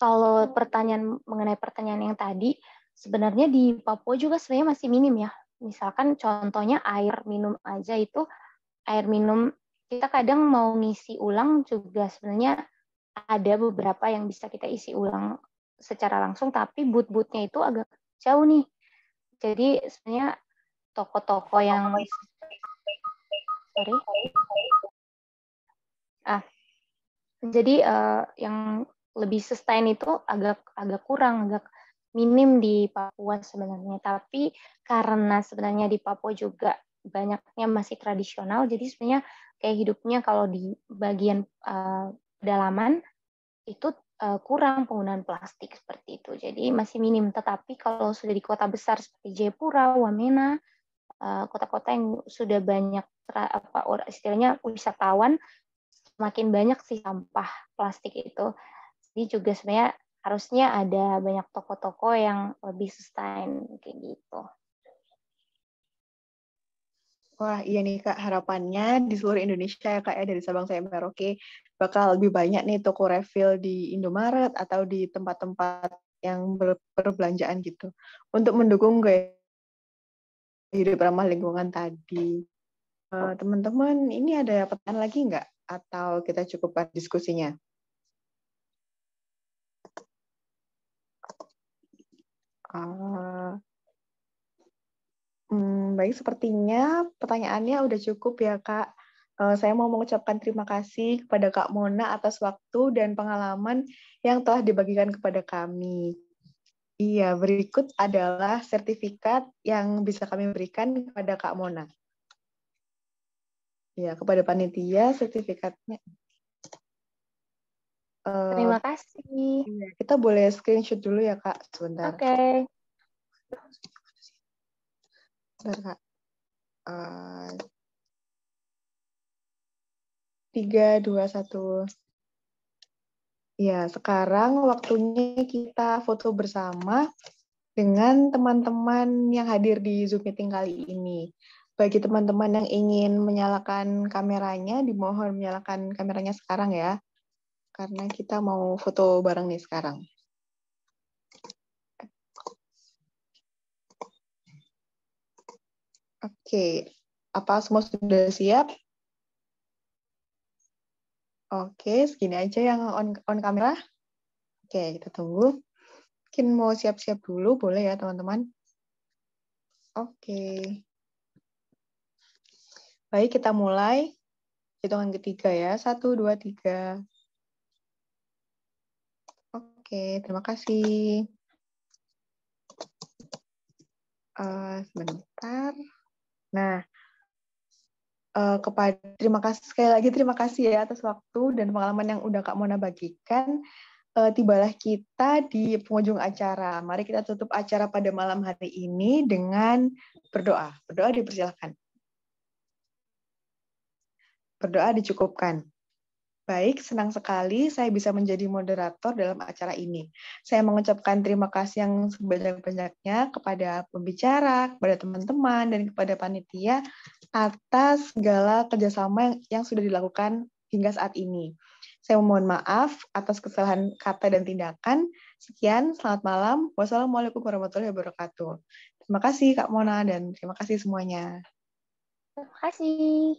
[SPEAKER 5] kalau pertanyaan mengenai pertanyaan yang tadi, sebenarnya di Papua juga sebenarnya masih minim ya. Misalkan contohnya air minum aja itu air minum kita kadang mau ngisi ulang juga sebenarnya ada beberapa yang bisa kita isi ulang secara langsung tapi boot-bootnya itu agak jauh nih jadi sebenarnya toko-toko yang sorry ah jadi uh, yang lebih sustain itu agak agak kurang agak minim di Papua sebenarnya tapi karena sebenarnya di Papua juga banyaknya masih tradisional jadi sebenarnya kayak hidupnya kalau di bagian uh, pedalaman itu uh, kurang penggunaan plastik seperti itu jadi masih minim tetapi kalau sudah di kota besar seperti Jayapura, Wamena kota eh, kota-kota yang sudah banyak apa istilahnya wisatawan semakin banyak sih sampah plastik itu jadi juga sebenarnya harusnya ada banyak toko-toko yang lebih sustain kayak gitu. Wah, iya nih Kak, harapannya di seluruh Indonesia ya Kak ya,
[SPEAKER 1] dari Sabang sampai Merauke, bakal lebih banyak nih toko refill di Indomaret atau di tempat-tempat yang ber berbelanjaan gitu. Untuk mendukung gaya hidup ramah lingkungan tadi. Eh, teman-teman, uh, ini ada pertanyaan lagi nggak? Atau kita cukup diskusinya? Uh, Hmm, baik, sepertinya pertanyaannya udah cukup ya, Kak. Eh, saya mau mengucapkan terima kasih kepada Kak Mona atas waktu dan pengalaman yang telah dibagikan kepada kami. Iya, berikut adalah sertifikat yang bisa kami berikan kepada Kak Mona. Iya, kepada panitia sertifikatnya. Eh, terima kasih. Iya, kita boleh screenshot dulu ya, Kak, sebentar. Oke. Okay benar kak eh, tiga dua satu ya sekarang waktunya kita foto bersama dengan teman-teman yang hadir di Zoom meeting kali ini. Bagi teman-teman yang ingin menyalakan kameranya, dimohon menyalakan kameranya sekarang ya. Karena kita mau foto bareng nih sekarang. Oke, apa semua sudah siap? Oke, segini aja yang on, on kamera. Oke, kita tunggu. Mungkin mau siap-siap dulu, boleh ya teman-teman? Oke. Baik, kita mulai. Hitungan ketiga ya. Satu, dua, tiga. Oke, terima kasih. Uh, sebentar. Nah, uh, kepada terima kasih sekali lagi terima kasih ya atas waktu dan pengalaman yang udah Kak Mona bagikan. Uh, tibalah kita di penghujung acara. Mari kita tutup acara pada malam hari ini dengan berdoa. Berdoa dipersilahkan. Berdoa dicukupkan. Baik, senang sekali saya bisa menjadi moderator dalam acara ini. Saya mengucapkan terima kasih yang sebanyak-banyaknya kepada pembicara, kepada teman-teman, dan kepada panitia atas segala kerjasama yang, yang sudah dilakukan hingga saat ini. Saya mohon maaf atas kesalahan kata dan tindakan. Sekian, selamat malam. Wassalamualaikum warahmatullahi wabarakatuh. Terima kasih Kak Mona dan terima kasih semuanya. Terima kasih.